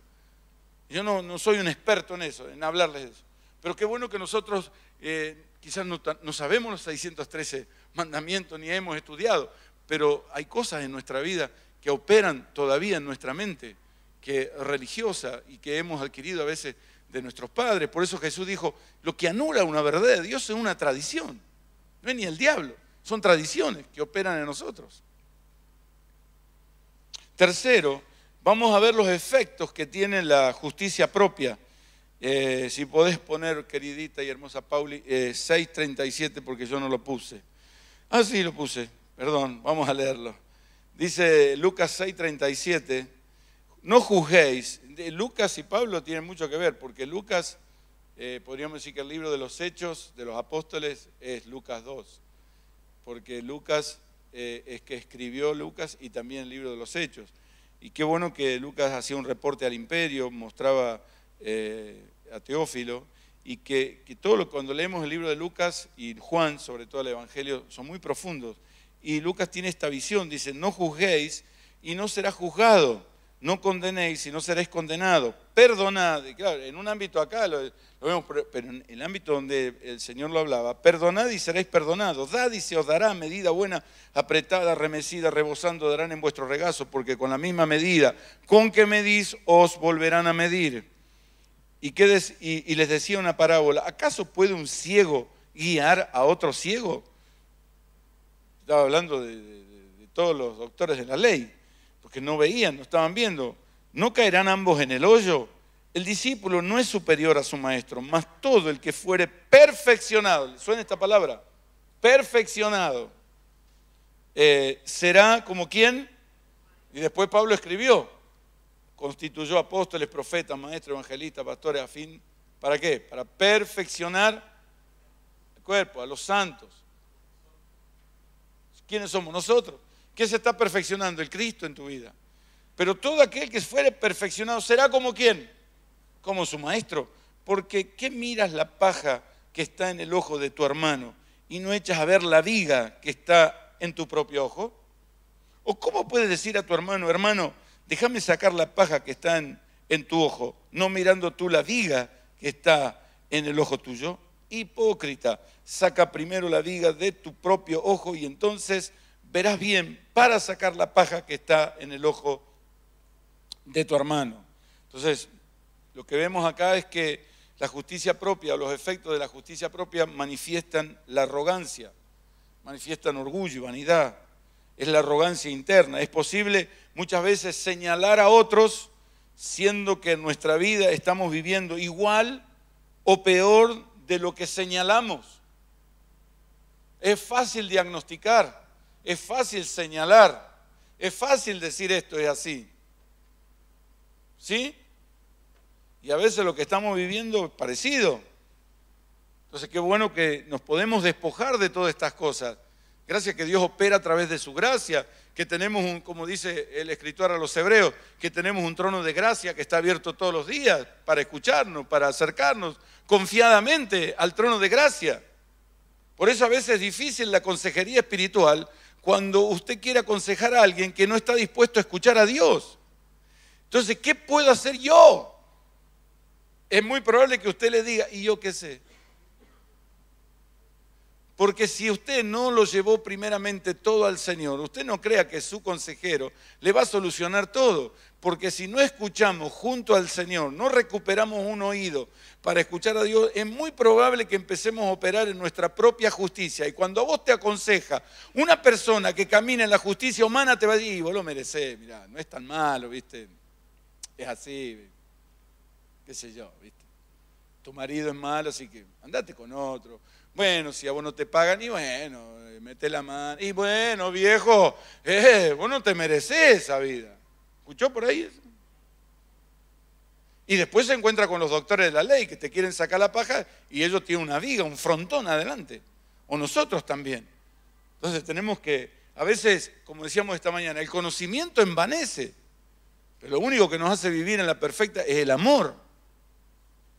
Yo no, no soy un experto en eso, en hablarles de eso. Pero qué bueno que nosotros eh, Quizás no, sabemos los 613 mandamientos ni hemos estudiado, pero hay cosas en nuestra vida que operan todavía en nuestra mente, que religiosa y que hemos adquirido a veces de nuestros padres. Por eso Jesús dijo, lo que anula una verdad de Dios es una tradición. No es ni el diablo, son tradiciones que operan en nosotros. Tercero, vamos a ver los efectos que tiene la justicia propia eh, si podés poner, queridita y hermosa Pauli, 6.37 eh, porque yo no lo puse. Ah, sí, lo puse. Perdón, vamos a leerlo. Dice Lucas 6.37, no juzguéis. Lucas y Pablo tienen mucho que ver porque Lucas, eh, podríamos decir que el libro de los Hechos de los Apóstoles es Lucas 2. Porque Lucas es que escribió Lucas y también el libro de los Hechos. Y qué bueno que Lucas hacía un reporte al imperio, mostraba eh, a Teófilo, y que, todo lo, cuando leemos el libro de Lucas y Juan, sobre todo el Evangelio, son muy profundos. Y Lucas tiene esta visión, dice, no juzguéis y no será juzgado, no condenéis y no seréis condenado, perdonad, y claro, en un ámbito acá vemos, pero, en el ámbito donde el Señor lo hablaba, perdonad y seréis perdonados, dad y se os dará medida buena, apretada, remecida, rebosando, darán en vuestro regazo, porque con la misma medida, con que medís, os volverán a medir y, les decía una parábola, ¿acaso puede un ciego guiar a otro ciego? Estaba hablando de, todos los doctores de la ley, porque no veían, no estaban viendo. ¿No caerán ambos en el hoyo? El discípulo no es superior a su maestro, mas todo el que fuere perfeccionado, suena esta palabra, perfeccionado, eh, será como quien, y después Pablo escribió, constituyó apóstoles, profetas, maestros, evangelistas, pastores, a fin, ¿para qué? Para perfeccionar el cuerpo, a los santos. ¿Quiénes somos? Nosotros. ¿Qué se está perfeccionando? El Cristo en tu vida. Pero todo aquel que fuere perfeccionado será como quién? Como su maestro. Porque ¿qué miras la paja que está en el ojo de tu hermano y no echas a ver la viga que está en tu propio ojo? ¿O cómo puedes decir a tu hermano, hermano, déjame sacar la paja que está en, tu ojo, no mirando tú la viga que está en el ojo tuyo. Hipócrita, saca primero la viga de tu propio ojo y entonces verás bien para sacar la paja que está en el ojo de tu hermano. Entonces, lo que vemos acá es que la justicia propia, los efectos de la justicia propia manifiestan la arrogancia, manifiestan orgullo y vanidad, es la arrogancia interna. Es posible muchas veces señalar a otros siendo que en nuestra vida estamos viviendo igual o peor de lo que señalamos. Es fácil diagnosticar, es fácil señalar, es fácil decir esto es así. ¿Sí? Y a veces lo que estamos viviendo es parecido. Entonces, qué bueno que nos podemos despojar de todas estas cosas Gracias que Dios opera a través de su gracia, que tenemos, un, como dice el escritor a los hebreos, que tenemos un trono de gracia que está abierto todos los días para escucharnos, para acercarnos confiadamente al trono de gracia. Por eso a veces es difícil la consejería espiritual cuando usted quiere aconsejar a alguien que no está dispuesto a escuchar a Dios. Entonces, ¿qué puedo hacer yo? Es muy probable que usted le diga, ¿y yo qué sé? Porque si usted no lo llevó primeramente todo al Señor, usted no crea que su consejero le va a solucionar todo. Porque si no escuchamos junto al Señor, no recuperamos un oído para escuchar a Dios, es muy probable que empecemos a operar en nuestra propia justicia. Y cuando a vos te aconseja una persona que camina en la justicia humana, te va a decir, vos lo merecés, mirá, no es tan malo, ¿viste? Es así, qué sé yo, ¿viste? Tu marido es malo, así que andate con otro bueno, si a vos no te pagan, y bueno, eh, mete la mano. Y bueno, viejo, eh, vos no te mereces esa vida. ¿Escuchó por ahí eso? Y después se encuentra con los doctores de la ley que te quieren sacar la paja y ellos tienen una viga, un frontón adelante. O nosotros también. Entonces tenemos que, a veces, como decíamos esta mañana, el conocimiento envanece. Pero lo único que nos hace vivir en la perfecta es el amor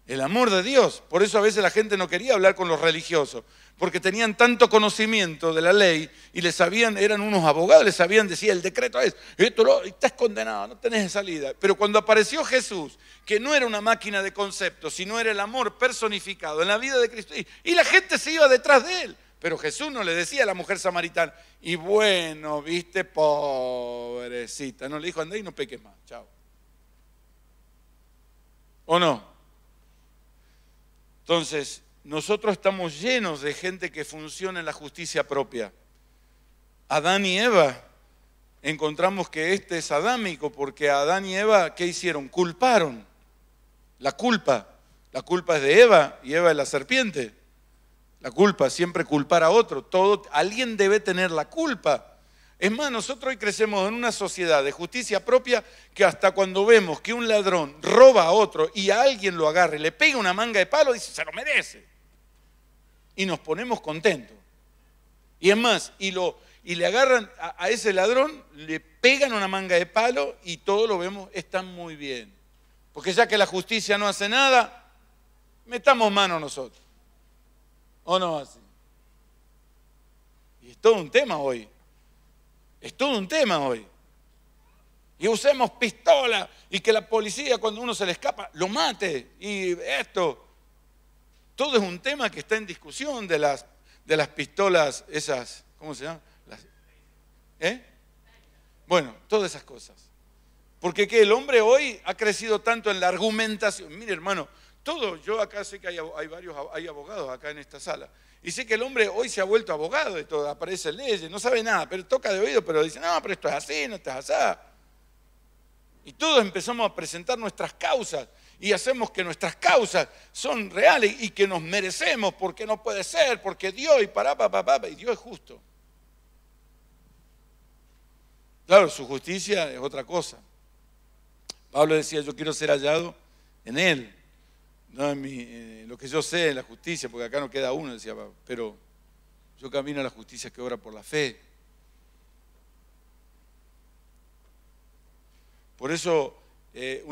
el amor de Dios. Por eso a veces la gente no quería hablar con los religiosos, porque tenían tanto conocimiento de la ley y les sabían, eran unos abogados, les sabían, decía, el decreto es, esto lo, estás condenado, no tenés salida. Pero cuando apareció Jesús, que no era una máquina de conceptos, sino era el amor personificado en la vida de Cristo, y la gente se iba detrás de él. Pero Jesús no le decía a la mujer samaritana, y bueno, viste, pobrecita. No le dijo, anda y no peques más, chao. ¿O no? Entonces, nosotros estamos llenos de gente que funciona en la justicia propia. Adán y Eva, encontramos que este es adámico, porque Adán y Eva, ¿qué hicieron? Culparon. La culpa. La culpa es de Eva y Eva es la serpiente. La culpa, siempre culpar a otro. Todo, alguien debe tener la culpa. Es más, nosotros hoy crecemos en una sociedad de justicia propia que hasta cuando vemos que un ladrón roba a otro y a alguien lo agarre, y le pega una manga de palo, dice, se lo merece. Y nos ponemos contentos. Y es más, y, lo, y le agarran a, ese ladrón, le pegan una manga de palo y todo lo vemos, está muy bien. Porque ya que la justicia no hace nada, metamos mano nosotros. ¿O no así? Y es todo un tema hoy. Es todo un tema hoy. Y usemos pistolas y que la policía cuando uno se le escapa lo mate. Y esto, todo es un tema que está en discusión de las, de las pistolas, esas, ¿cómo se llama? ¿eh? Bueno, todas esas cosas. Porque que el hombre hoy ha crecido tanto en la argumentación. Mire hermano, todo, yo acá sé que hay, varios hay abogados acá en esta sala. Y sé que el hombre hoy se ha vuelto abogado de todo, aparece leyes, no sabe nada, pero toca de oído, pero dice, no, pero esto es así, no estás así. Y todos empezamos a presentar nuestras causas y hacemos que nuestras causas son reales y que nos merecemos, porque no puede ser, porque Dios y para, para, para, y Dios es justo. Claro, su justicia es otra cosa. Pablo decía, yo quiero ser hallado en Él, no eh, lo que yo sé en la justicia, porque acá no queda uno, decía, pero yo camino a la justicia que obra por la fe. Por eso eh,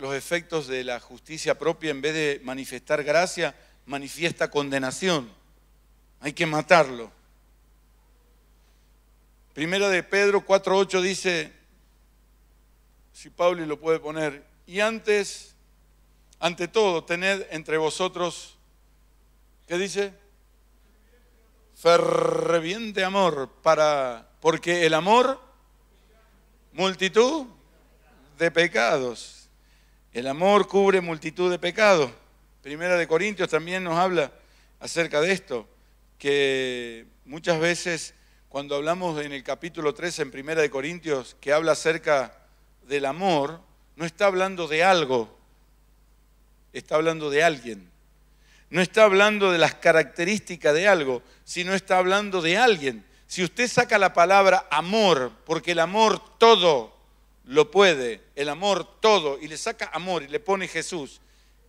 los efectos de la justicia propia, en vez de manifestar gracia, manifiesta condenación. Hay que matarlo. Primero de Pedro 4.8 dice, si Pablo lo puede poner, y antes ante todo, tened entre vosotros, ¿qué dice? Ferviente amor, para, porque el amor, multitud de pecados. El amor cubre multitud de pecados. Primera de Corintios también nos habla acerca de esto, que muchas veces cuando hablamos en el capítulo 3 en Primera de Corintios, que habla acerca del amor, no está hablando de algo, está hablando de alguien. No está hablando de las características de algo, sino está hablando de alguien. Si usted saca la palabra amor, porque el amor todo lo puede, el amor todo, y le saca amor y le pone Jesús,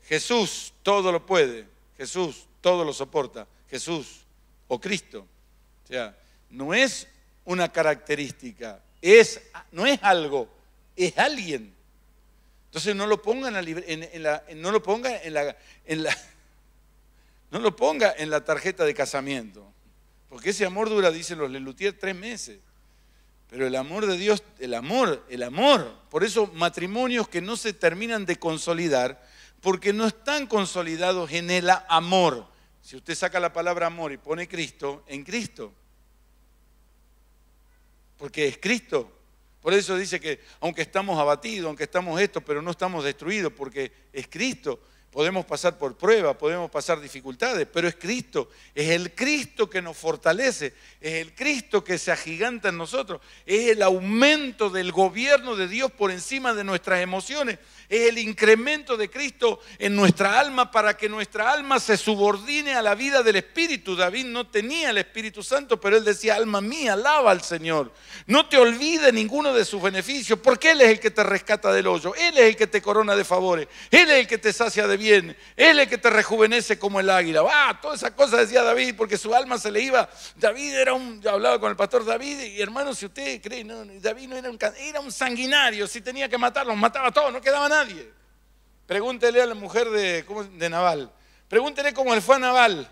Jesús todo lo puede, Jesús todo lo soporta, Jesús o Cristo. O sea, no es una característica, es, no es algo, es alguien. Entonces no lo ponga en la, no lo ponga en la, no lo ponga en la tarjeta de casamiento, porque ese amor dura, dicen los Lelutier, tres meses. Pero el amor de Dios, el amor, el amor. Por eso matrimonios que no se terminan de consolidar, porque no están consolidados en el amor. Si usted saca la palabra amor y pone Cristo, en Cristo. Porque es Cristo por eso dice que aunque estamos abatidos, aunque estamos estos, pero no estamos destruidos porque es Cristo. Podemos pasar por pruebas, podemos pasar dificultades, pero es Cristo. Es el Cristo que nos fortalece, es el Cristo que se agiganta en nosotros, es el aumento del gobierno de Dios por encima de nuestras emociones es el incremento de Cristo en nuestra alma para que nuestra alma se subordine a la vida del Espíritu. David no tenía el Espíritu Santo, pero él decía, alma mía, alaba al Señor. No te olvide ninguno de sus beneficios, porque Él es el que te rescata del hoyo, Él es el que te corona de favores, Él es el que te sacia de bien, Él es el que te rejuvenece como el águila. Ah, todas esas cosas decía David, porque su alma se le iba. David era un, yo hablaba con el pastor David, y hermano, si ustedes creen David no era un, era un sanguinario, si tenía que matarlos, mataba a todos, no quedaban nada nadie. Pregúntele a la mujer de, ¿cómo, Naval. Pregúntele cómo él fue a Naval.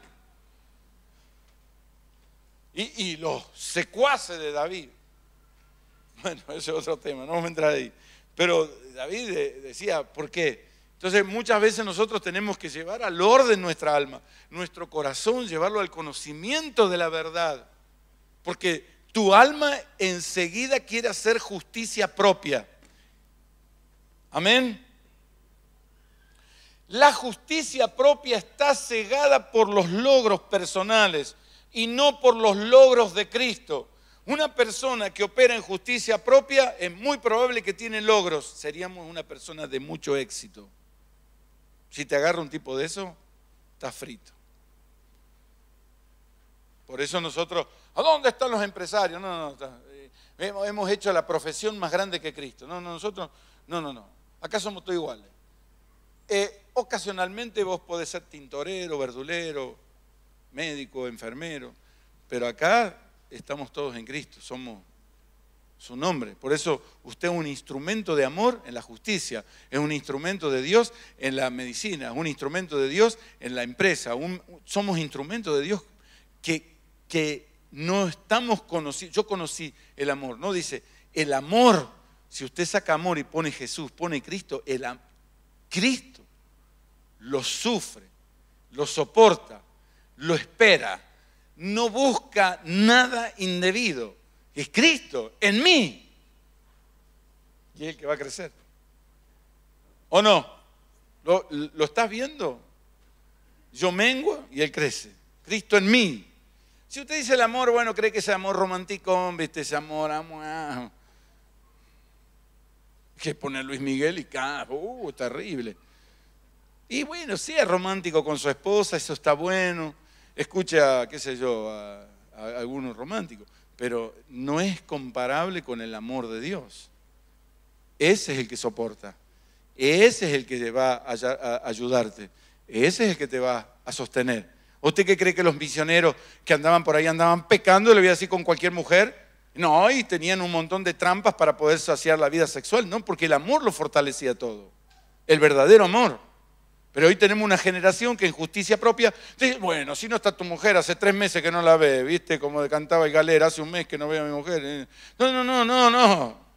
Y, y los secuaces de David. Bueno, ese es otro tema, no vamos a entrar ahí. Pero David decía, ¿por qué? Entonces muchas veces nosotros tenemos que llevar al orden nuestra alma, nuestro corazón, llevarlo al conocimiento de la verdad. Porque tu alma enseguida quiere hacer justicia propia. Amén. La justicia propia está cegada por los logros personales y no por los logros de Cristo. Una persona que opera en justicia propia es muy probable que tiene logros. Seríamos una persona de mucho éxito. Si te agarra un tipo de eso, estás frito. Por eso nosotros, ¿a dónde están los empresarios? No, no, no. Eh, hemos hecho la profesión más grande que Cristo. No, no, nosotros, no, no, no. Acá somos todos iguales. Eh, ocasionalmente vos podés ser tintorero, verdulero, médico, enfermero, pero acá estamos todos en Cristo, somos su nombre. Por eso usted es un instrumento de amor en la justicia, es un instrumento de Dios en la medicina, es un instrumento de Dios en la empresa, somos instrumentos de Dios que, que no estamos conocidos. Yo conocí el amor, no dice, el amor si usted saca amor y pone Jesús, pone Cristo, el Cristo lo sufre, lo soporta, lo espera, no busca nada indebido. Es Cristo en mí. Y es el que va a crecer. ¿O no? ¿Lo, estás viendo? Yo mengua y él crece. Cristo en mí. Si usted dice el amor, bueno, cree que este es amor romántico, viste, ese amor, amo. Ah, que poner Luis Miguel y ah, uh, terrible. Y bueno, sí, es romántico con su esposa, eso está bueno. Escucha, qué sé yo, a, algunos románticos. Pero no es comparable con el amor de Dios. Ese es el que soporta. Ese es el que te va a, ayudarte. Ese es el que te va a sostener. ¿Usted qué cree que los misioneros que andaban por ahí andaban pecando? Le voy a decir con cualquier mujer, no, hoy tenían un montón de trampas para poder saciar la vida sexual, ¿no? Porque el amor lo fortalecía todo, el verdadero amor. Pero hoy tenemos una generación que en justicia propia dice, bueno, si no está tu mujer, hace tres meses que no la ve, ¿viste? Como cantaba el galera, hace un mes que no veo a mi mujer. ¿eh? No, no, no, no, no.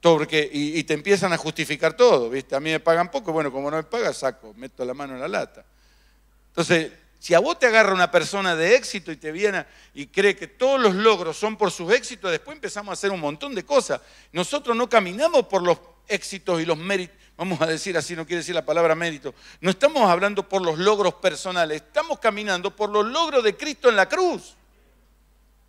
Todo porque, y, te empiezan a justificar todo, ¿viste? A mí me pagan poco, bueno, como no me pagan, saco, meto la mano en la lata. Entonces, si a vos te agarra una persona de éxito y te viene y cree que todos los logros son por sus éxitos, después empezamos a hacer un montón de cosas. Nosotros no caminamos por los éxitos y los méritos, vamos a decir así, no quiere decir la palabra mérito, no estamos hablando por los logros personales, estamos caminando por los logros de Cristo en la cruz.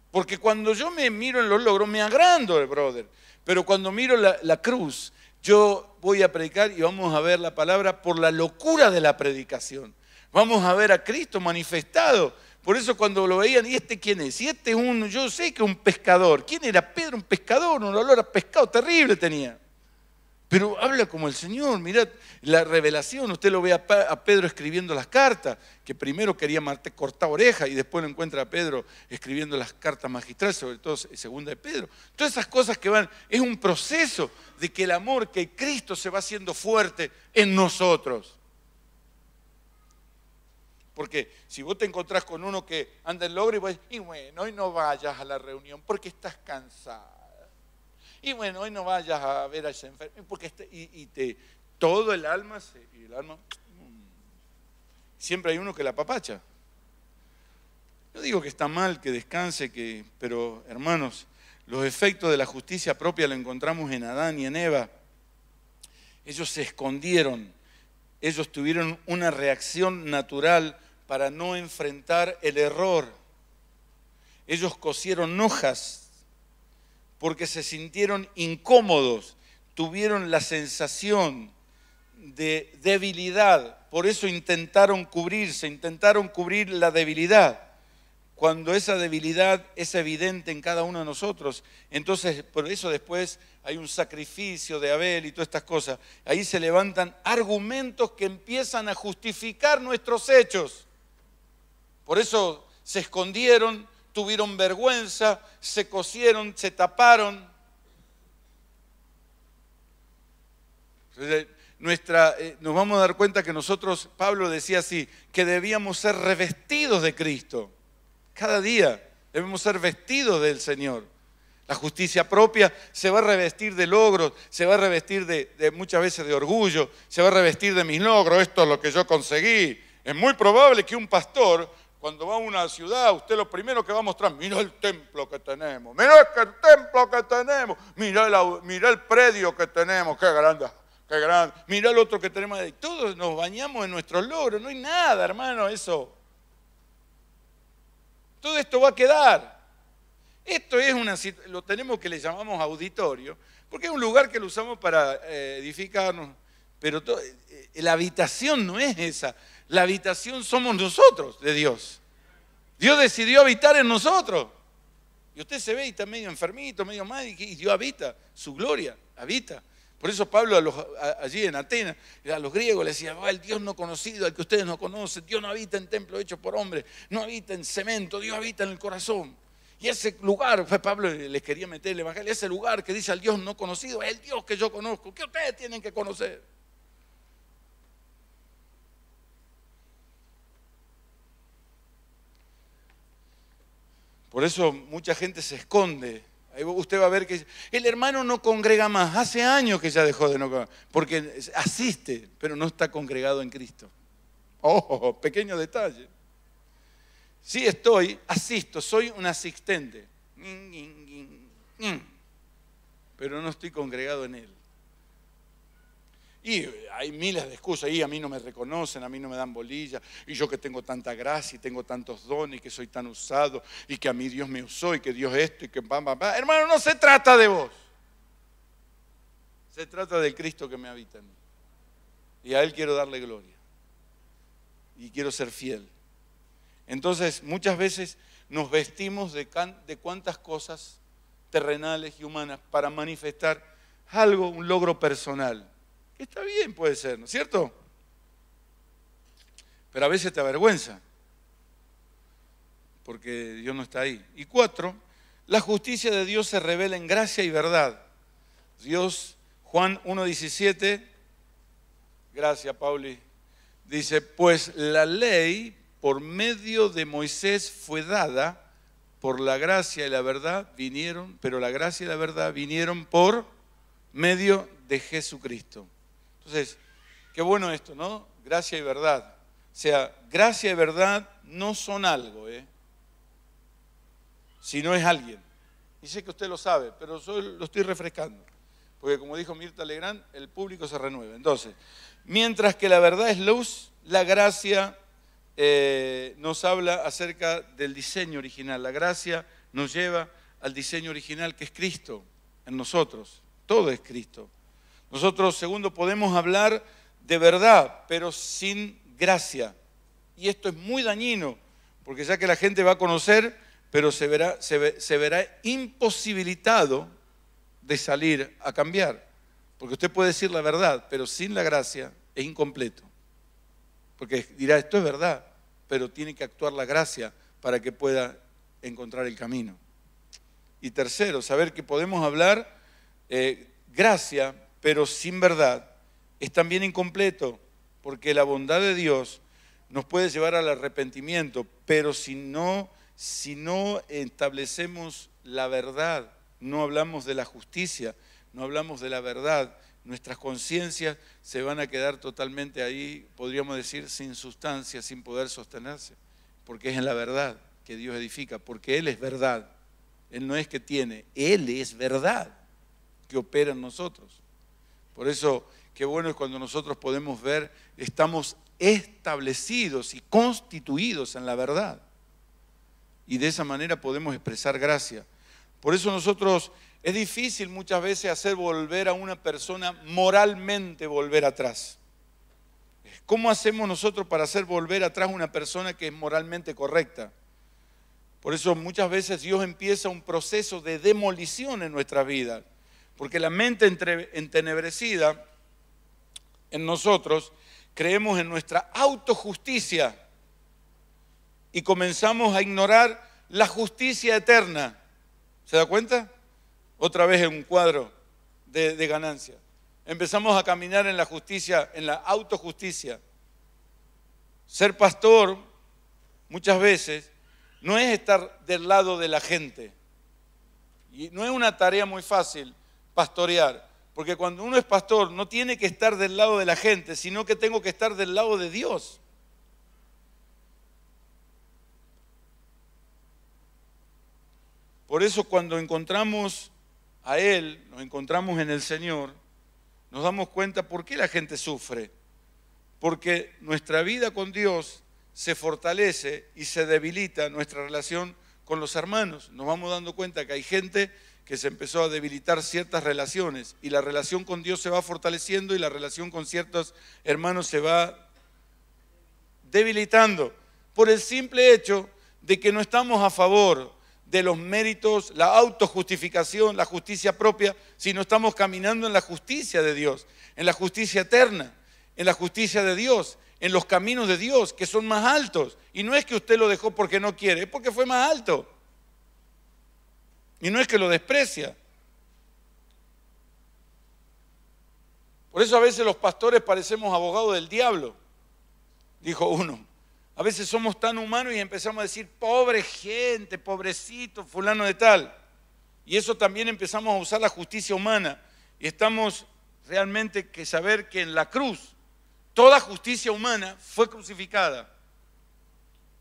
Porque cuando yo me miro en los logros, me agrando, brother. Pero cuando miro la, la cruz, yo voy a predicar y vamos a ver la palabra por la locura de la predicación. Vamos a ver a Cristo manifestado. Por eso cuando lo veían, ¿y este quién es? Y este es un, yo sé que un pescador. ¿Quién era Pedro? Un pescador, un olor a pescado terrible tenía. Pero habla como el Señor, mirad la revelación, usted lo ve a Pedro escribiendo las cartas, que primero quería cortar oreja y después lo encuentra a Pedro escribiendo las cartas magistrales, sobre todo segunda de Pedro. Todas esas cosas que van, es un proceso de que el amor, que Cristo se va haciendo fuerte en nosotros. Porque si vos te encontrás con uno que anda en logro y vos y bueno, hoy no vayas a la reunión porque estás cansada. Y bueno, hoy no vayas a ver a ese enfermo. Porque este-". y, te, todo el alma, se, y el alma, mm, siempre hay uno que la papacha. No digo que está mal, que descanse, que, pero hermanos, los efectos de la justicia propia lo encontramos en Adán y en Eva. Ellos se escondieron ellos tuvieron una reacción natural para no enfrentar el error. Ellos cosieron hojas porque se sintieron incómodos, tuvieron la sensación de debilidad, por eso intentaron cubrirse, intentaron cubrir la debilidad cuando esa debilidad es evidente en cada uno de nosotros. Entonces, por eso después hay un sacrificio de Abel y todas estas cosas. Ahí se levantan argumentos que empiezan a justificar nuestros hechos. Por eso se escondieron, tuvieron vergüenza, se cosieron, se taparon. Nuestra, eh, nos vamos a dar cuenta que nosotros, Pablo decía así, que debíamos ser revestidos de Cristo. Cada día debemos ser vestidos del Señor. La justicia propia se va a revestir de logros, se va a revestir de, muchas veces de orgullo, se va a revestir de mis logros, esto es lo que yo conseguí. Es muy probable que un pastor, cuando va a una ciudad, usted lo primero que va a mostrar, mira el templo que tenemos, mira el templo que tenemos, mira, mira el predio que tenemos, qué grande, qué grande, mira el otro que tenemos. Todos nos bañamos en nuestros logros, no hay nada, hermano, eso todo esto va a quedar. Esto es una, lo tenemos que le llamamos auditorio, porque es un lugar que lo usamos para eh, edificarnos, pero eh, eh, la habitación no es esa, la habitación somos nosotros de Dios. Dios decidió habitar en nosotros. Y usted se ve y está medio enfermito, medio mal, y Dios habita, su gloria habita. Por eso Pablo allí en Atenas, a los griegos le decía, ah, el Dios no conocido, al que ustedes no conocen, Dios no habita en templo hecho por hombre, no habita en cemento, Dios habita en el corazón. Y ese lugar, fue Pablo eh, les quería meter el Evangelio, ese lugar que dice al Dios no conocido, es el Dios que yo conozco, que ustedes tienen que conocer. Por eso mucha gente se esconde Usted va a ver que el hermano no congrega más. Hace años que ya dejó de no congregar, porque asiste, pero no está congregado en Cristo. Oh, pequeño detalle. Sí estoy, asisto, soy un asistente. Pero no estoy congregado en Él. Y hay miles de excusas, y a mí no me reconocen, a mí no me dan bolilla, y yo que tengo tanta gracia y tengo tantos dones y que soy tan usado y que a mí Dios me usó y que Dios esto y que pam, pam, pam. Hermano, no se trata de vos. Se trata del Cristo que me habita en mí. Y a Él quiero darle gloria. Y quiero ser fiel. Entonces, muchas veces nos vestimos de, de cuantas cosas terrenales y humanas para manifestar algo, un logro personal. Está bien, puede ser, ¿no es cierto? Pero a veces te avergüenza, porque Dios no está ahí. Y cuatro, la justicia de Dios se revela en gracia y verdad. Dios, Juan 1.17, gracias Pauli, dice, pues la ley por medio de Moisés fue dada, por la gracia y la verdad vinieron, pero la gracia y la verdad vinieron por medio de Jesucristo. Entonces, qué bueno esto, ¿no? Gracia y verdad. O sea, gracia y verdad no son algo, ¿eh? Si no es alguien. Y sé que usted lo sabe, pero yo lo estoy refrescando. Porque como dijo Mirta Legrand, el público se renueva. Entonces, mientras que la verdad es luz, la gracia eh, nos habla acerca del diseño original. La gracia nos lleva al diseño original que es Cristo en nosotros. Todo es Cristo. Nosotros, segundo, podemos hablar de verdad, pero sin gracia. Y esto es muy dañino, porque ya que la gente va a conocer, pero se verá, se, verá imposibilitado de salir a cambiar. Porque usted puede decir la verdad, pero sin la gracia es incompleto. Porque dirá, esto es verdad, pero tiene que actuar la gracia para que pueda encontrar el camino. Y tercero, saber que podemos hablar eh, gracia, pero sin verdad, es también incompleto, porque la bondad de Dios nos puede llevar al arrepentimiento, pero si no, si no establecemos la verdad, no hablamos de la justicia, no hablamos de la verdad, nuestras conciencias se van a quedar totalmente ahí, podríamos decir, sin sustancia, sin poder sostenerse, porque es en la verdad que Dios edifica, porque Él es verdad, Él no es que tiene, Él es verdad que opera en nosotros. Por eso, qué bueno es cuando nosotros podemos ver, estamos establecidos y constituidos en la verdad. Y de esa manera podemos expresar gracia. Por eso nosotros es difícil muchas veces hacer volver a una persona moralmente volver atrás. ¿Cómo hacemos nosotros para hacer volver atrás a una persona que es moralmente correcta? Por eso muchas veces Dios empieza un proceso de demolición en nuestra vida. Porque la mente entenebrecida en nosotros creemos en nuestra autojusticia y comenzamos a ignorar la justicia eterna. ¿Se da cuenta? Otra vez en un cuadro de, de ganancia. Empezamos a caminar en la justicia, en la autojusticia. Ser pastor muchas veces no es estar del lado de la gente. Y no es una tarea muy fácil, pastorear. Porque cuando uno es pastor no tiene que estar del lado de la gente, sino que tengo que estar del lado de Dios. Por eso cuando encontramos a Él, nos encontramos en el Señor, nos damos cuenta por qué la gente sufre. Porque nuestra vida con Dios se fortalece y se debilita nuestra relación con los hermanos. Nos vamos dando cuenta que hay gente que se empezó a debilitar ciertas relaciones y la relación con Dios se va fortaleciendo y la relación con ciertos hermanos se va debilitando por el simple hecho de que no estamos a favor de los méritos, la autojustificación, la justicia propia, sino estamos caminando en la justicia de Dios, en la justicia eterna, en la justicia de Dios, en los caminos de Dios que son más altos. Y no es que usted lo dejó porque no quiere, es porque fue más alto. Y no es que lo desprecia. Por eso a veces los pastores parecemos abogados del diablo, dijo uno. A veces somos tan humanos y empezamos a decir, pobre gente, pobrecito, fulano de tal. Y eso también empezamos a usar la justicia humana. Y estamos realmente que saber que en la cruz toda justicia humana fue crucificada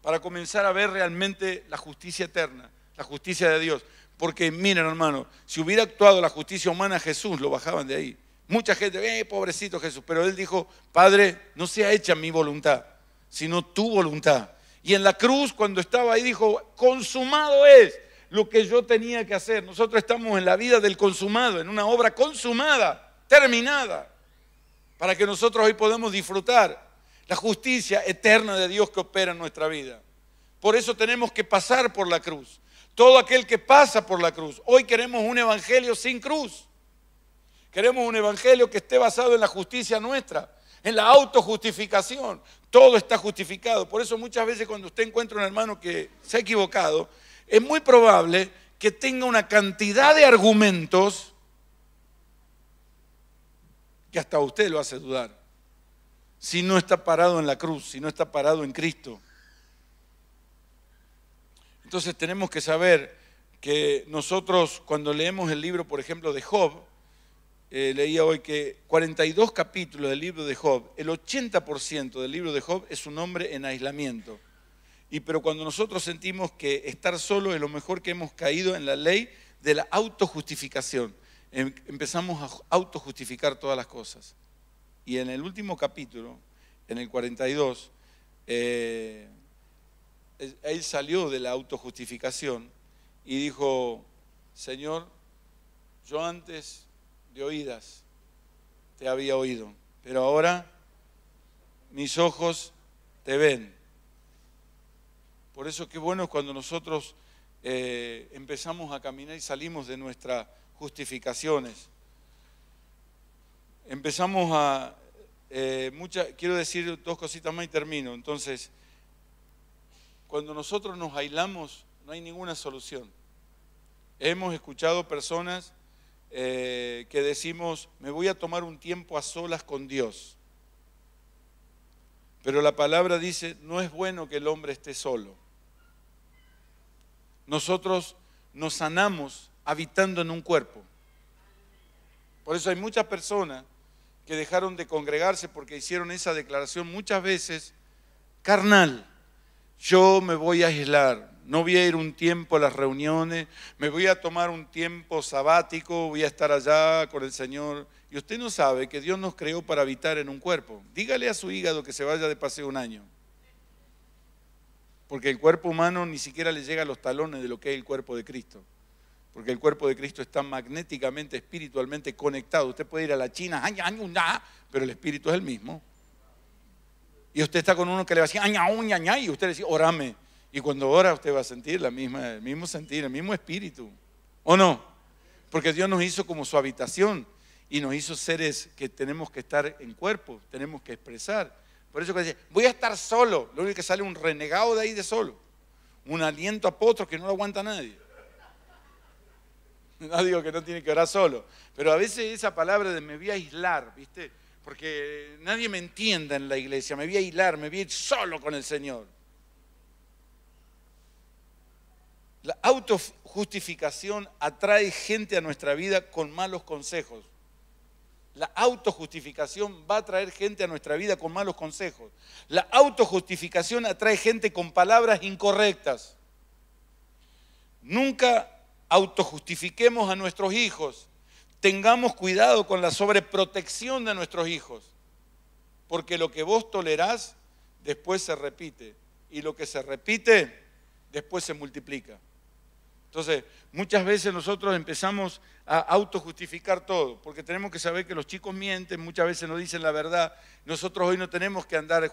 para comenzar a ver realmente la justicia eterna, la justicia de Dios. Porque miren, hermano, si hubiera actuado la justicia humana, Jesús lo bajaban de ahí. Mucha gente, ve eh, pobrecito Jesús, pero él dijo, Padre, no sea hecha mi voluntad, sino tu voluntad. Y en la cruz, cuando estaba ahí, dijo, consumado es lo que yo tenía que hacer. Nosotros estamos en la vida del consumado, en una obra consumada, terminada, para que nosotros hoy podamos disfrutar la justicia eterna de Dios que opera en nuestra vida. Por eso tenemos que pasar por la cruz todo aquel que pasa por la cruz. Hoy queremos un evangelio sin cruz. Queremos un evangelio que esté basado en la justicia nuestra, en la autojustificación. Todo está justificado. Por eso muchas veces cuando usted encuentra un hermano que se ha equivocado, es muy probable que tenga una cantidad de argumentos que hasta usted lo hace dudar. Si no está parado en la cruz, si no está parado en Cristo. Entonces tenemos que saber que nosotros cuando leemos el libro, por ejemplo, de Job, eh, leía hoy que 42 capítulos del libro de Job, el 80% del libro de Job es un hombre en aislamiento. Y pero cuando nosotros sentimos que estar solo es lo mejor que hemos caído en la ley de la autojustificación, em, empezamos a autojustificar todas las cosas. Y en el último capítulo, en el 42, él salió de la autojustificación y dijo, Señor, yo antes de oídas te había oído, pero ahora mis ojos te ven. Por eso qué bueno es cuando nosotros eh, empezamos a caminar y salimos de nuestras justificaciones. Empezamos a... Eh, quiero decir dos cositas más y termino. Entonces, cuando nosotros nos aislamos no hay ninguna solución. Hemos escuchado personas eh, que decimos, me voy a tomar un tiempo a solas con Dios. Pero la palabra dice, no es bueno que el hombre esté solo. Nosotros nos sanamos habitando en un cuerpo. Por eso hay muchas personas que dejaron de congregarse porque hicieron esa declaración muchas veces carnal yo me voy a aislar, no voy a ir un tiempo a las reuniones, me voy a tomar un tiempo sabático, voy a estar allá con el Señor. Y usted no sabe que Dios nos creó para habitar en un cuerpo. Dígale a su hígado que se vaya de paseo un año. Porque el cuerpo humano ni siquiera le llega a los talones de lo que es el cuerpo de Cristo. Porque el cuerpo de Cristo está magnéticamente, espiritualmente conectado. Usted puede ir a la China, pero el espíritu es el mismo. Y usted está con uno que le va a decir, aña, y usted le dice, orame. Y cuando ora, usted va a sentir la misma, el mismo sentir, el mismo espíritu. ¿O no? Porque Dios nos hizo como su habitación y nos hizo seres que tenemos que estar en cuerpo, tenemos que expresar. Por eso que dice, voy a estar solo. Lo único que sale un renegado de ahí de solo. Un aliento a potro que no lo aguanta nadie. No digo que no tiene que orar solo. Pero a veces esa palabra de me voy a aislar, ¿viste? porque nadie me entienda en la iglesia, me voy a hilar, me voy a ir solo con el Señor. La autojustificación atrae gente a nuestra vida con malos consejos. La autojustificación va a traer gente a nuestra vida con malos consejos. La autojustificación atrae gente con palabras incorrectas. Nunca autojustifiquemos a nuestros hijos tengamos cuidado con la sobreprotección de nuestros hijos, porque lo que vos tolerás después se repite y lo que se repite después se multiplica. Entonces, muchas veces nosotros empezamos a autojustificar todo, porque tenemos que saber que los chicos mienten, muchas veces no dicen la verdad. Nosotros hoy no tenemos que andar,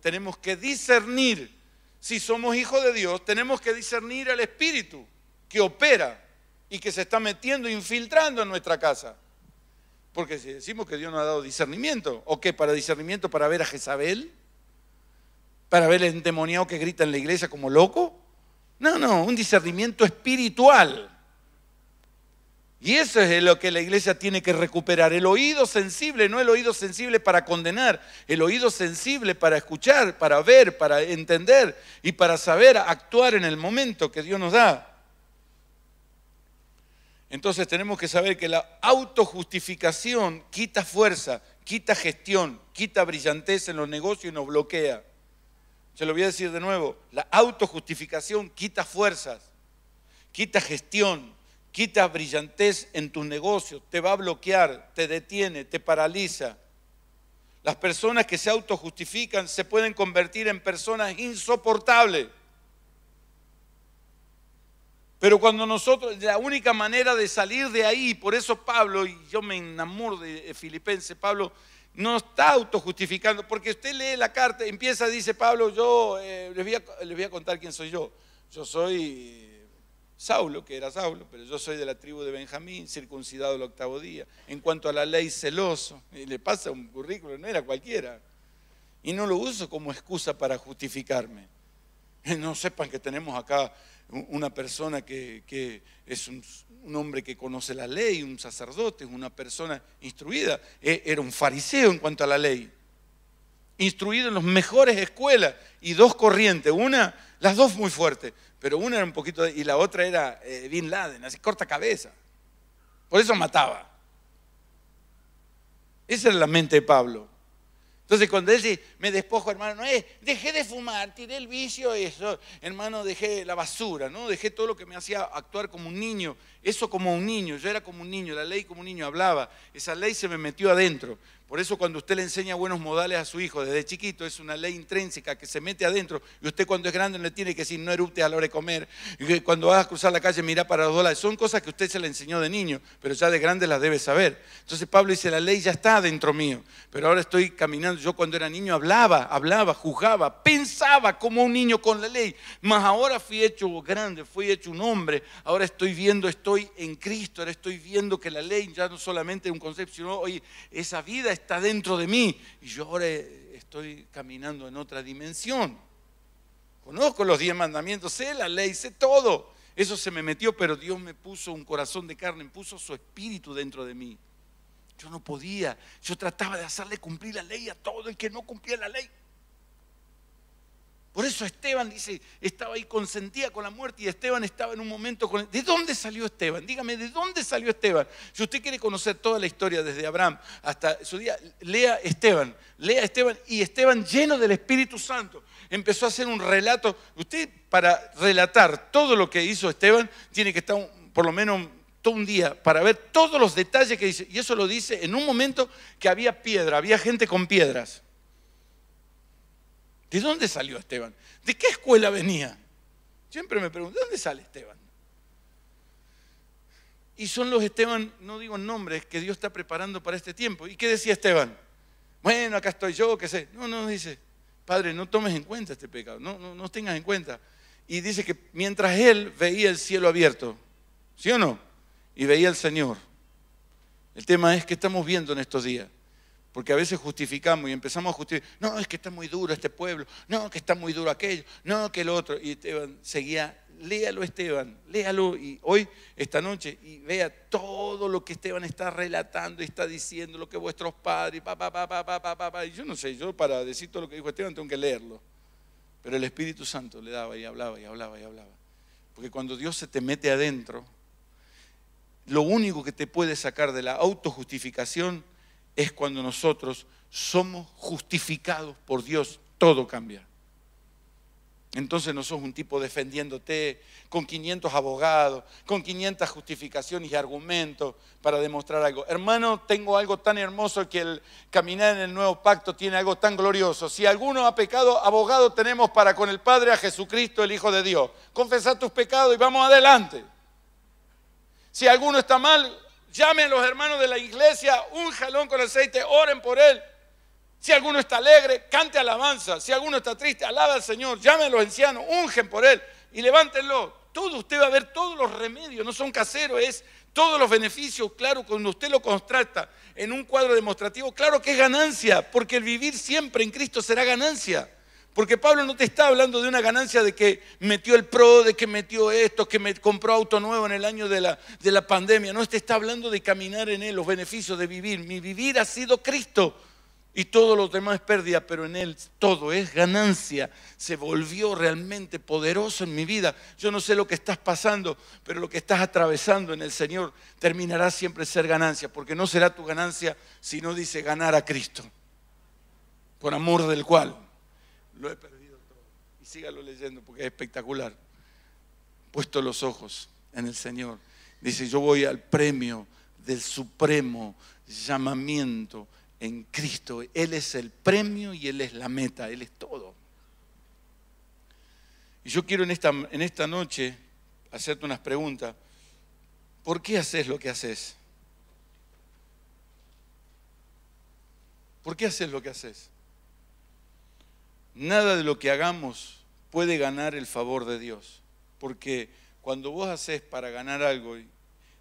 tenemos que discernir. Si somos hijos de Dios, tenemos que discernir al Espíritu que opera y que se está metiendo, infiltrando en nuestra casa. Porque si decimos que Dios nos ha dado discernimiento, ¿o qué? ¿Para discernimiento para ver a Jezabel? ¿Para ver el endemoniado que grita en la iglesia como loco? No, no, un discernimiento espiritual. Y eso es lo que la iglesia tiene que recuperar. El oído sensible, no el oído sensible para condenar, el oído sensible para escuchar, para ver, para entender y para saber actuar en el momento que Dios nos da. Entonces tenemos que saber que la autojustificación quita fuerza, quita gestión, quita brillantez en los negocios y nos bloquea. Se lo voy a decir de nuevo, la autojustificación quita fuerzas, quita gestión, quita brillantez en tus negocios, te va a bloquear, te detiene, te paraliza. Las personas que se autojustifican se pueden convertir en personas insoportables. Pero cuando nosotros, la única manera de salir de ahí, por eso Pablo, y yo me enamoro de Filipenses, Pablo no está autojustificando, porque usted lee la carta, empieza, dice Pablo, yo eh, les, voy a, les voy a contar quién soy yo. Yo soy eh, Saulo, que era Saulo, pero yo soy de la tribu de Benjamín, circuncidado el octavo día. En cuanto a la ley, celoso. Y le pasa un currículo, no era cualquiera. Y no lo uso como excusa para justificarme. No sepan que tenemos acá una persona que, es un, hombre que conoce la ley, un sacerdote, una persona instruida. E, era un fariseo en cuanto a la ley, instruido en las mejores escuelas y dos corrientes, una, las dos muy fuertes, pero una era un poquito, y la otra era eh, Bin Laden, así corta cabeza. Por eso mataba. Esa era la mente de Pablo. Entonces cuando él dice, me despojo, hermano, no es, dejé de fumar, tiré el vicio, eso, hermano, dejé la basura, ¿no? Dejé todo lo que me hacía actuar como un niño eso como un niño, yo era como un niño, la ley como un niño hablaba, esa ley se me metió adentro. Por eso cuando usted le enseña buenos modales a su hijo desde chiquito, es una ley intrínseca que se mete adentro y usted cuando es grande le tiene que decir no erupte a la hora de comer, y cuando vas a cruzar la calle mira para los dólares, son cosas que usted se le enseñó de niño, pero ya de grande las debe saber. Entonces Pablo dice, la ley ya está adentro mío, pero ahora estoy caminando, yo cuando era niño hablaba, hablaba, juzgaba, pensaba como un niño con la ley, mas ahora fui hecho grande, fui hecho un hombre, ahora estoy viendo, esto en Cristo, ahora estoy viendo que la ley ya no solamente es un concepto, sino hoy esa vida está dentro de mí y yo ahora estoy caminando en otra dimensión. Conozco los diez mandamientos, sé la ley, sé todo. Eso se me metió, pero Dios me puso un corazón de carne, me puso su espíritu dentro de mí. Yo no podía, yo trataba de hacerle cumplir la ley a todo el que no cumplía la ley. Por eso Esteban dice, estaba ahí consentía con la muerte y Esteban estaba en un momento con... ¿De dónde salió Esteban? Dígame, ¿de dónde salió Esteban? Si usted quiere conocer toda la historia desde Abraham hasta su día, lea Esteban, lea Esteban y Esteban lleno del Espíritu Santo empezó a hacer un relato. Usted para relatar todo lo que hizo Esteban tiene que estar por lo menos todo un día para ver todos los detalles que dice. Y eso lo dice en un momento que había piedra, había gente con piedras. ¿De dónde salió Esteban? ¿De qué escuela venía? Siempre me pregunto, ¿de dónde sale Esteban? Y son los Esteban, no digo nombres, que Dios está preparando para este tiempo. ¿Y qué decía Esteban? Bueno, acá estoy yo, qué sé. No, no, dice, Padre, no tomes en cuenta este pecado, no, no, no tengas en cuenta. Y dice que mientras él veía el cielo abierto, ¿sí o no? Y veía al Señor. El tema es que estamos viendo en estos días. Porque a veces justificamos y empezamos a justificar, no, es que está muy duro este pueblo, no, que está muy duro aquello, no, que el otro. Y Esteban seguía, léalo Esteban, léalo y hoy, esta noche, y vea todo lo que Esteban está relatando y está diciendo, lo que vuestros padres, pa, pa, pa, pa, pa, pa, pa. Y yo no sé, yo para decir todo lo que dijo Esteban tengo que leerlo. Pero el Espíritu Santo le daba y hablaba y hablaba y hablaba. Porque cuando Dios se te mete adentro, lo único que te puede sacar de la autojustificación es cuando nosotros somos justificados por Dios, todo cambia. Entonces no sos un tipo defendiéndote con 500 abogados, con 500 justificaciones y argumentos para demostrar algo. Hermano, tengo algo tan hermoso que el caminar en el nuevo pacto tiene algo tan glorioso. Si alguno ha pecado, abogado tenemos para con el Padre a Jesucristo, el Hijo de Dios. Confesad tus pecados y vamos adelante. Si alguno está mal, Llamen a los hermanos de la iglesia, un jalón con aceite, oren por él. Si alguno está alegre, cante alabanza. Si alguno está triste, alaba al Señor. Llamen a los ancianos, ungen por él y levántenlo. Todo usted va a ver todos los remedios, no son caseros, es todos los beneficios. Claro, cuando usted lo contrata en un cuadro demostrativo, claro que es ganancia, porque el vivir siempre en Cristo será ganancia. Porque Pablo no te está hablando de una ganancia de que metió el pro, de que metió esto, que me compró auto nuevo en el año de la, de la pandemia. No, te está hablando de caminar en Él, los beneficios de vivir. Mi vivir ha sido Cristo y todo lo demás es pérdida, pero en Él todo es ganancia. Se volvió realmente poderoso en mi vida. Yo no sé lo que estás pasando, pero lo que estás atravesando en el Señor terminará siempre ser ganancia, porque no será tu ganancia si no dice ganar a Cristo, por amor del cual lo he perdido todo. Y sígalo leyendo porque es espectacular. Puesto los ojos en el Señor. Dice, yo voy al premio del supremo llamamiento en Cristo. Él es el premio y Él es la meta, Él es todo. Y yo quiero en esta, en esta noche hacerte unas preguntas. ¿Por qué haces lo que haces? ¿Por qué haces lo que haces? nada de lo que hagamos puede ganar el favor de Dios. Porque cuando vos haces para ganar algo,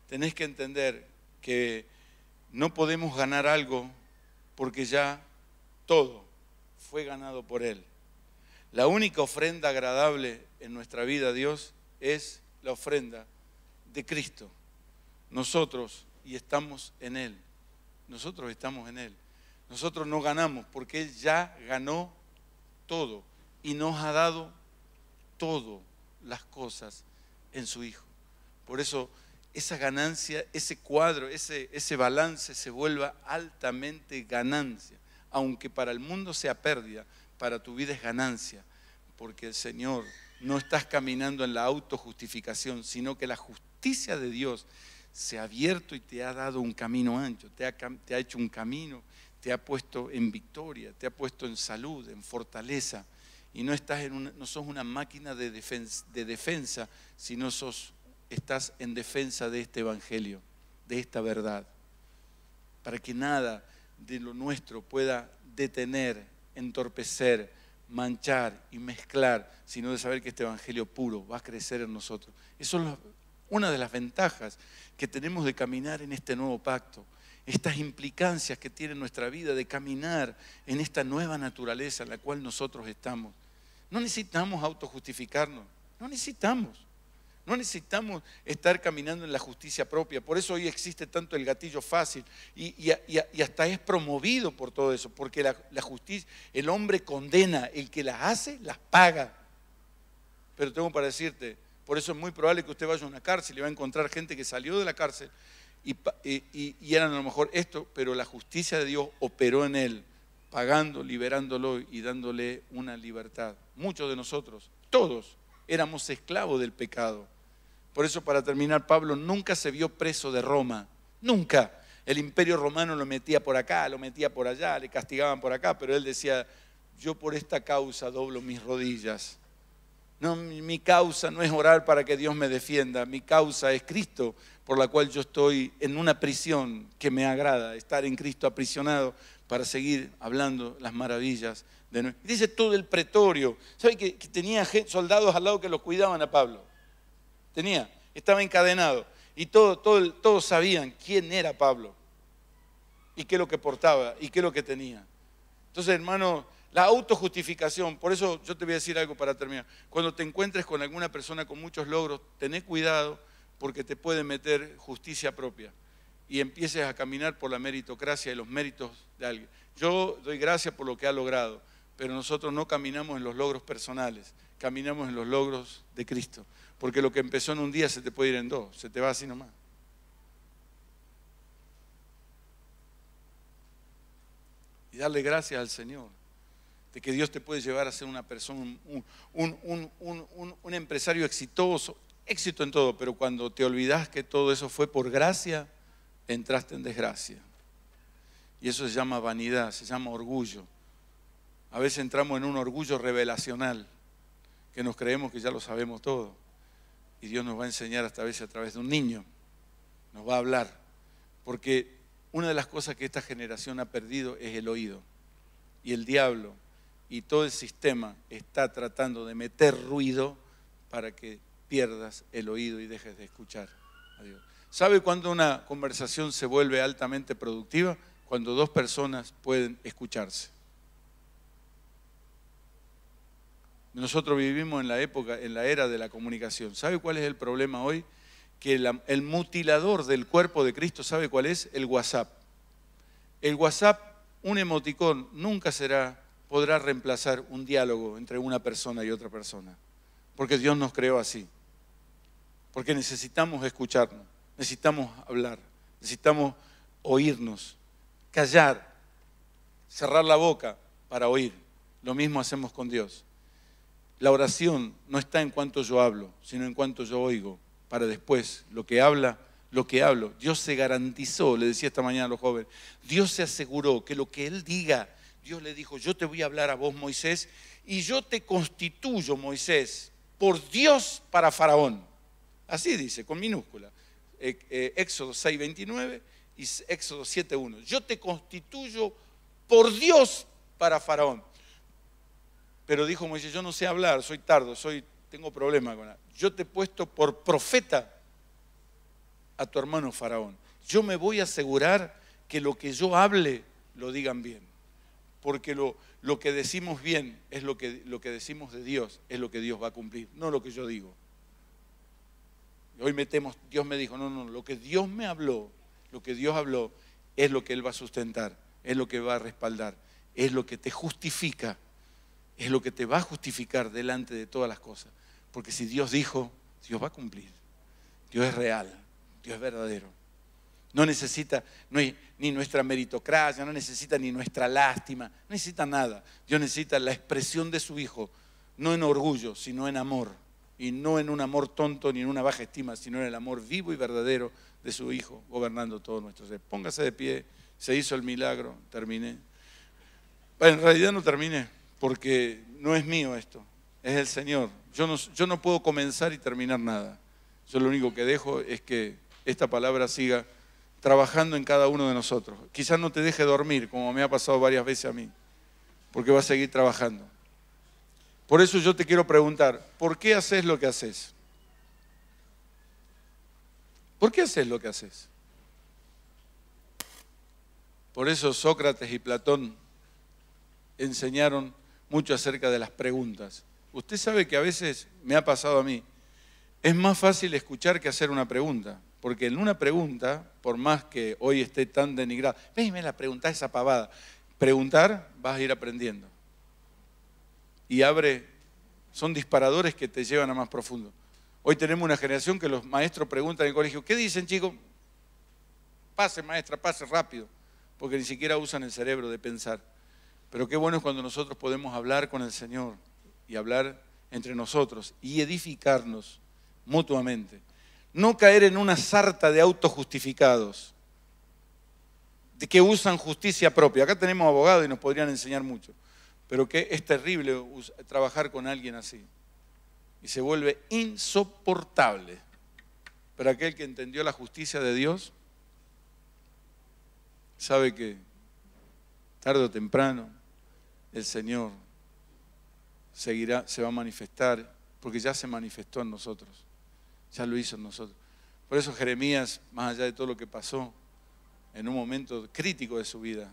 tenés que entender que no podemos ganar algo porque ya todo fue ganado por Él. La única ofrenda agradable en nuestra vida a Dios es la ofrenda de Cristo. Nosotros y estamos en Él. Nosotros estamos en Él. Nosotros no ganamos porque Él ya ganó todo y nos ha dado todas las cosas en su Hijo. Por eso esa ganancia, ese cuadro, ese, ese balance se vuelva altamente ganancia, aunque para el mundo sea pérdida, para tu vida es ganancia, porque el Señor no estás caminando en la autojustificación, sino que la justicia de Dios se ha abierto y te ha dado un camino ancho, te ha, te ha hecho un camino te ha puesto en victoria, te ha puesto en salud, en fortaleza. Y no, estás en no sos una máquina de defensa, de defensa sino sos, estás en defensa de este Evangelio, de esta verdad. Para que nada de lo nuestro pueda detener, entorpecer, manchar y mezclar, sino de saber que este Evangelio puro va a crecer en nosotros. Eso es una de las ventajas que tenemos de caminar en este nuevo pacto estas implicancias que tiene nuestra vida de caminar en esta nueva naturaleza en la cual nosotros estamos. No necesitamos autojustificarnos, no necesitamos. No necesitamos estar caminando en la justicia propia. Por eso hoy existe tanto el gatillo fácil y, hasta es promovido por todo eso, porque la, la, justicia, el hombre condena, el que las hace, las paga. Pero tengo para decirte, por eso es muy probable que usted vaya a una cárcel y va a encontrar gente que salió de la cárcel y, eran a lo mejor esto, pero la justicia de Dios operó en él, pagando, liberándolo y dándole una libertad. Muchos de nosotros, todos, éramos esclavos del pecado. Por eso, para terminar, Pablo nunca se vio preso de Roma, nunca. El imperio romano lo metía por acá, lo metía por allá, le castigaban por acá, pero él decía, yo por esta causa doblo mis rodillas no, mi causa no es orar para que Dios me defienda, mi causa es Cristo, por la cual yo estoy en una prisión que me agrada, estar en Cristo aprisionado para seguir hablando las maravillas de Dios. Dice todo el pretorio, ¿sabe que, tenía soldados al lado que los cuidaban a Pablo? Tenía, estaba encadenado y todo, todos sabían quién era Pablo y qué es lo que portaba y qué es lo que tenía. Entonces, hermano, la autojustificación, por eso yo te voy a decir algo para terminar. Cuando te encuentres con alguna persona con muchos logros, tené cuidado porque te puede meter justicia propia y empieces a caminar por la meritocracia y los méritos de alguien. Yo doy gracias por lo que ha logrado, pero nosotros no caminamos en los logros personales, caminamos en los logros de Cristo, porque lo que empezó en un día se te puede ir en dos, se te va así nomás. Y darle gracias al Señor de que Dios te puede llevar a ser una persona, un, empresario exitoso, éxito en todo, pero cuando te olvidas que todo eso fue por gracia, entraste en desgracia. Y eso se llama vanidad, se llama orgullo. A veces entramos en un orgullo revelacional, que nos creemos que ya lo sabemos todo. Y Dios nos va a enseñar hasta a veces a través de un niño, nos va a hablar. Porque una de las cosas que esta generación ha perdido es el oído. Y el diablo y todo el sistema está tratando de meter ruido para que pierdas el oído y dejes de escuchar a Dios. ¿Sabe cuándo una conversación se vuelve altamente productiva? Cuando dos personas pueden escucharse. Nosotros vivimos en la época, en la era de la comunicación. ¿Sabe cuál es el problema hoy? Que el mutilador del cuerpo de Cristo, ¿sabe cuál es? El WhatsApp. El WhatsApp, un emoticón, nunca será podrá reemplazar un diálogo entre una persona y otra persona. Porque Dios nos creó así. Porque necesitamos escucharnos, necesitamos hablar, necesitamos oírnos, callar, cerrar la boca para oír. Lo mismo hacemos con Dios. La oración no está en cuanto yo hablo, sino en cuanto yo oigo, para después lo que habla, lo que hablo. Dios se garantizó, le decía esta mañana a los jóvenes, Dios se aseguró que lo que Él diga Dios le dijo, yo te voy a hablar a vos, Moisés, y yo te constituyo, Moisés, por Dios para Faraón. Así dice, con minúscula. E, e, Éxodo 6.29 y Éxodo 7.1. Yo te constituyo por Dios para Faraón. Pero dijo Moisés, yo no sé hablar, soy tardo, soy, tengo problemas con la... Yo te he puesto por profeta a tu hermano Faraón. Yo me voy a asegurar que lo que yo hable lo digan bien porque lo, lo que decimos bien es lo que, lo que decimos de Dios, es lo que Dios va a cumplir, no lo que yo digo. Hoy metemos, Dios me dijo, no, no, lo que Dios me habló, lo que Dios habló es lo que Él va a sustentar, es lo que va a respaldar, es lo que te justifica, es lo que te va a justificar delante de todas las cosas. Porque si Dios dijo, Dios va a cumplir. Dios es real, Dios es verdadero. No necesita ni nuestra meritocracia, no necesita ni nuestra lástima, no necesita nada. Dios necesita la expresión de su Hijo, no en orgullo, sino en amor. Y no en un amor tonto ni en una baja estima, sino en el amor vivo y verdadero de su Hijo, gobernando todo nuestro ser. Póngase de pie, se hizo el milagro, terminé. En realidad no terminé, porque no es mío esto, es el Señor. Yo no, yo no puedo comenzar y terminar nada. Yo lo único que dejo es que esta palabra siga trabajando en cada uno de nosotros. Quizás no te deje dormir, como me ha pasado varias veces a mí, porque va a seguir trabajando. Por eso yo te quiero preguntar, ¿por qué haces lo que haces? ¿Por qué haces lo que haces? Por eso Sócrates y Platón enseñaron mucho acerca de las preguntas. Usted sabe que a veces me ha pasado a mí, es más fácil escuchar que hacer una pregunta. Porque en una pregunta, por más que hoy esté tan denigrada, ven la pregunta esa pavada. Preguntar, vas a ir aprendiendo. Y abre, son disparadores que te llevan a más profundo. Hoy tenemos una generación que los maestros preguntan en el colegio, ¿qué dicen chicos? Pase maestra, pase rápido, porque ni siquiera usan el cerebro de pensar. Pero qué bueno es cuando nosotros podemos hablar con el Señor y hablar entre nosotros y edificarnos mutuamente no caer en una sarta de autojustificados, de que usan justicia propia. Acá tenemos abogados y nos podrían enseñar mucho, pero que es terrible trabajar con alguien así. Y se vuelve insoportable para aquel que entendió la justicia de Dios. Sabe que tarde o temprano el Señor seguirá, se va a manifestar, porque ya se manifestó en nosotros ya lo hizo nosotros. Por eso Jeremías, más allá de todo lo que pasó, en un momento crítico de su vida,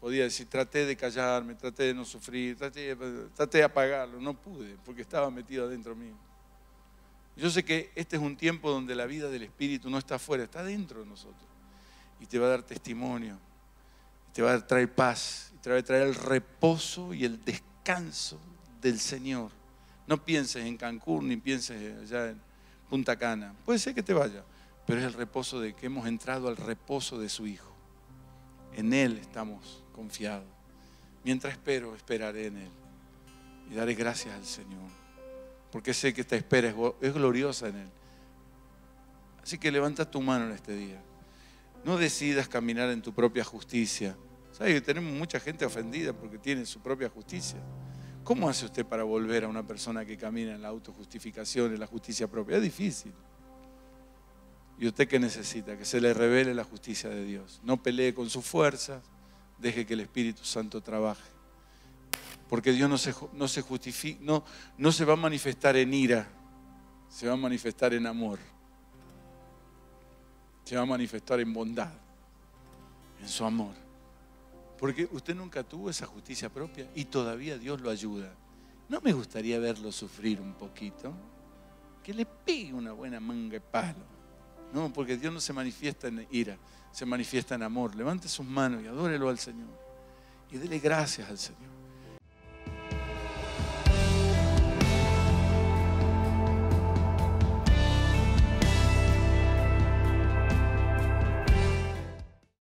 podía decir, traté de callarme, traté de no sufrir, traté, de apagarlo, no pude, porque estaba metido adentro mío. Yo sé que este es un tiempo donde la vida del Espíritu no está afuera, está dentro de nosotros. Y te va a dar testimonio, te va a traer paz, te va a traer el reposo y el descanso del Señor. No pienses en Cancún, ni pienses allá en Punta Cana. Puede ser que te vaya, pero es el reposo de que hemos entrado al reposo de su Hijo. En Él estamos confiados. Mientras espero, esperaré en Él. Y daré gracias al Señor. Porque sé que esta espera es gloriosa en Él. Así que levanta tu mano en este día. No decidas caminar en tu propia justicia. ¿Sabes? que Tenemos mucha gente ofendida porque tiene su propia justicia. ¿Cómo hace usted para volver a una persona que camina en la autojustificación, en la justicia propia? Es difícil. ¿Y usted qué necesita? Que se le revele la justicia de Dios. No pelee con sus fuerzas, deje que el Espíritu Santo trabaje. Porque Dios no se, no se justifica, no, no se va a manifestar en ira, se va a manifestar en amor. Se va a manifestar en bondad, en su amor. Porque usted nunca tuvo esa justicia propia y todavía Dios lo ayuda. ¿No me gustaría verlo sufrir un poquito? Que le pegue una buena manga y palo. No, porque Dios no se manifiesta en ira, se manifiesta en amor. Levante sus manos y adórelo al Señor. Y dele gracias al Señor.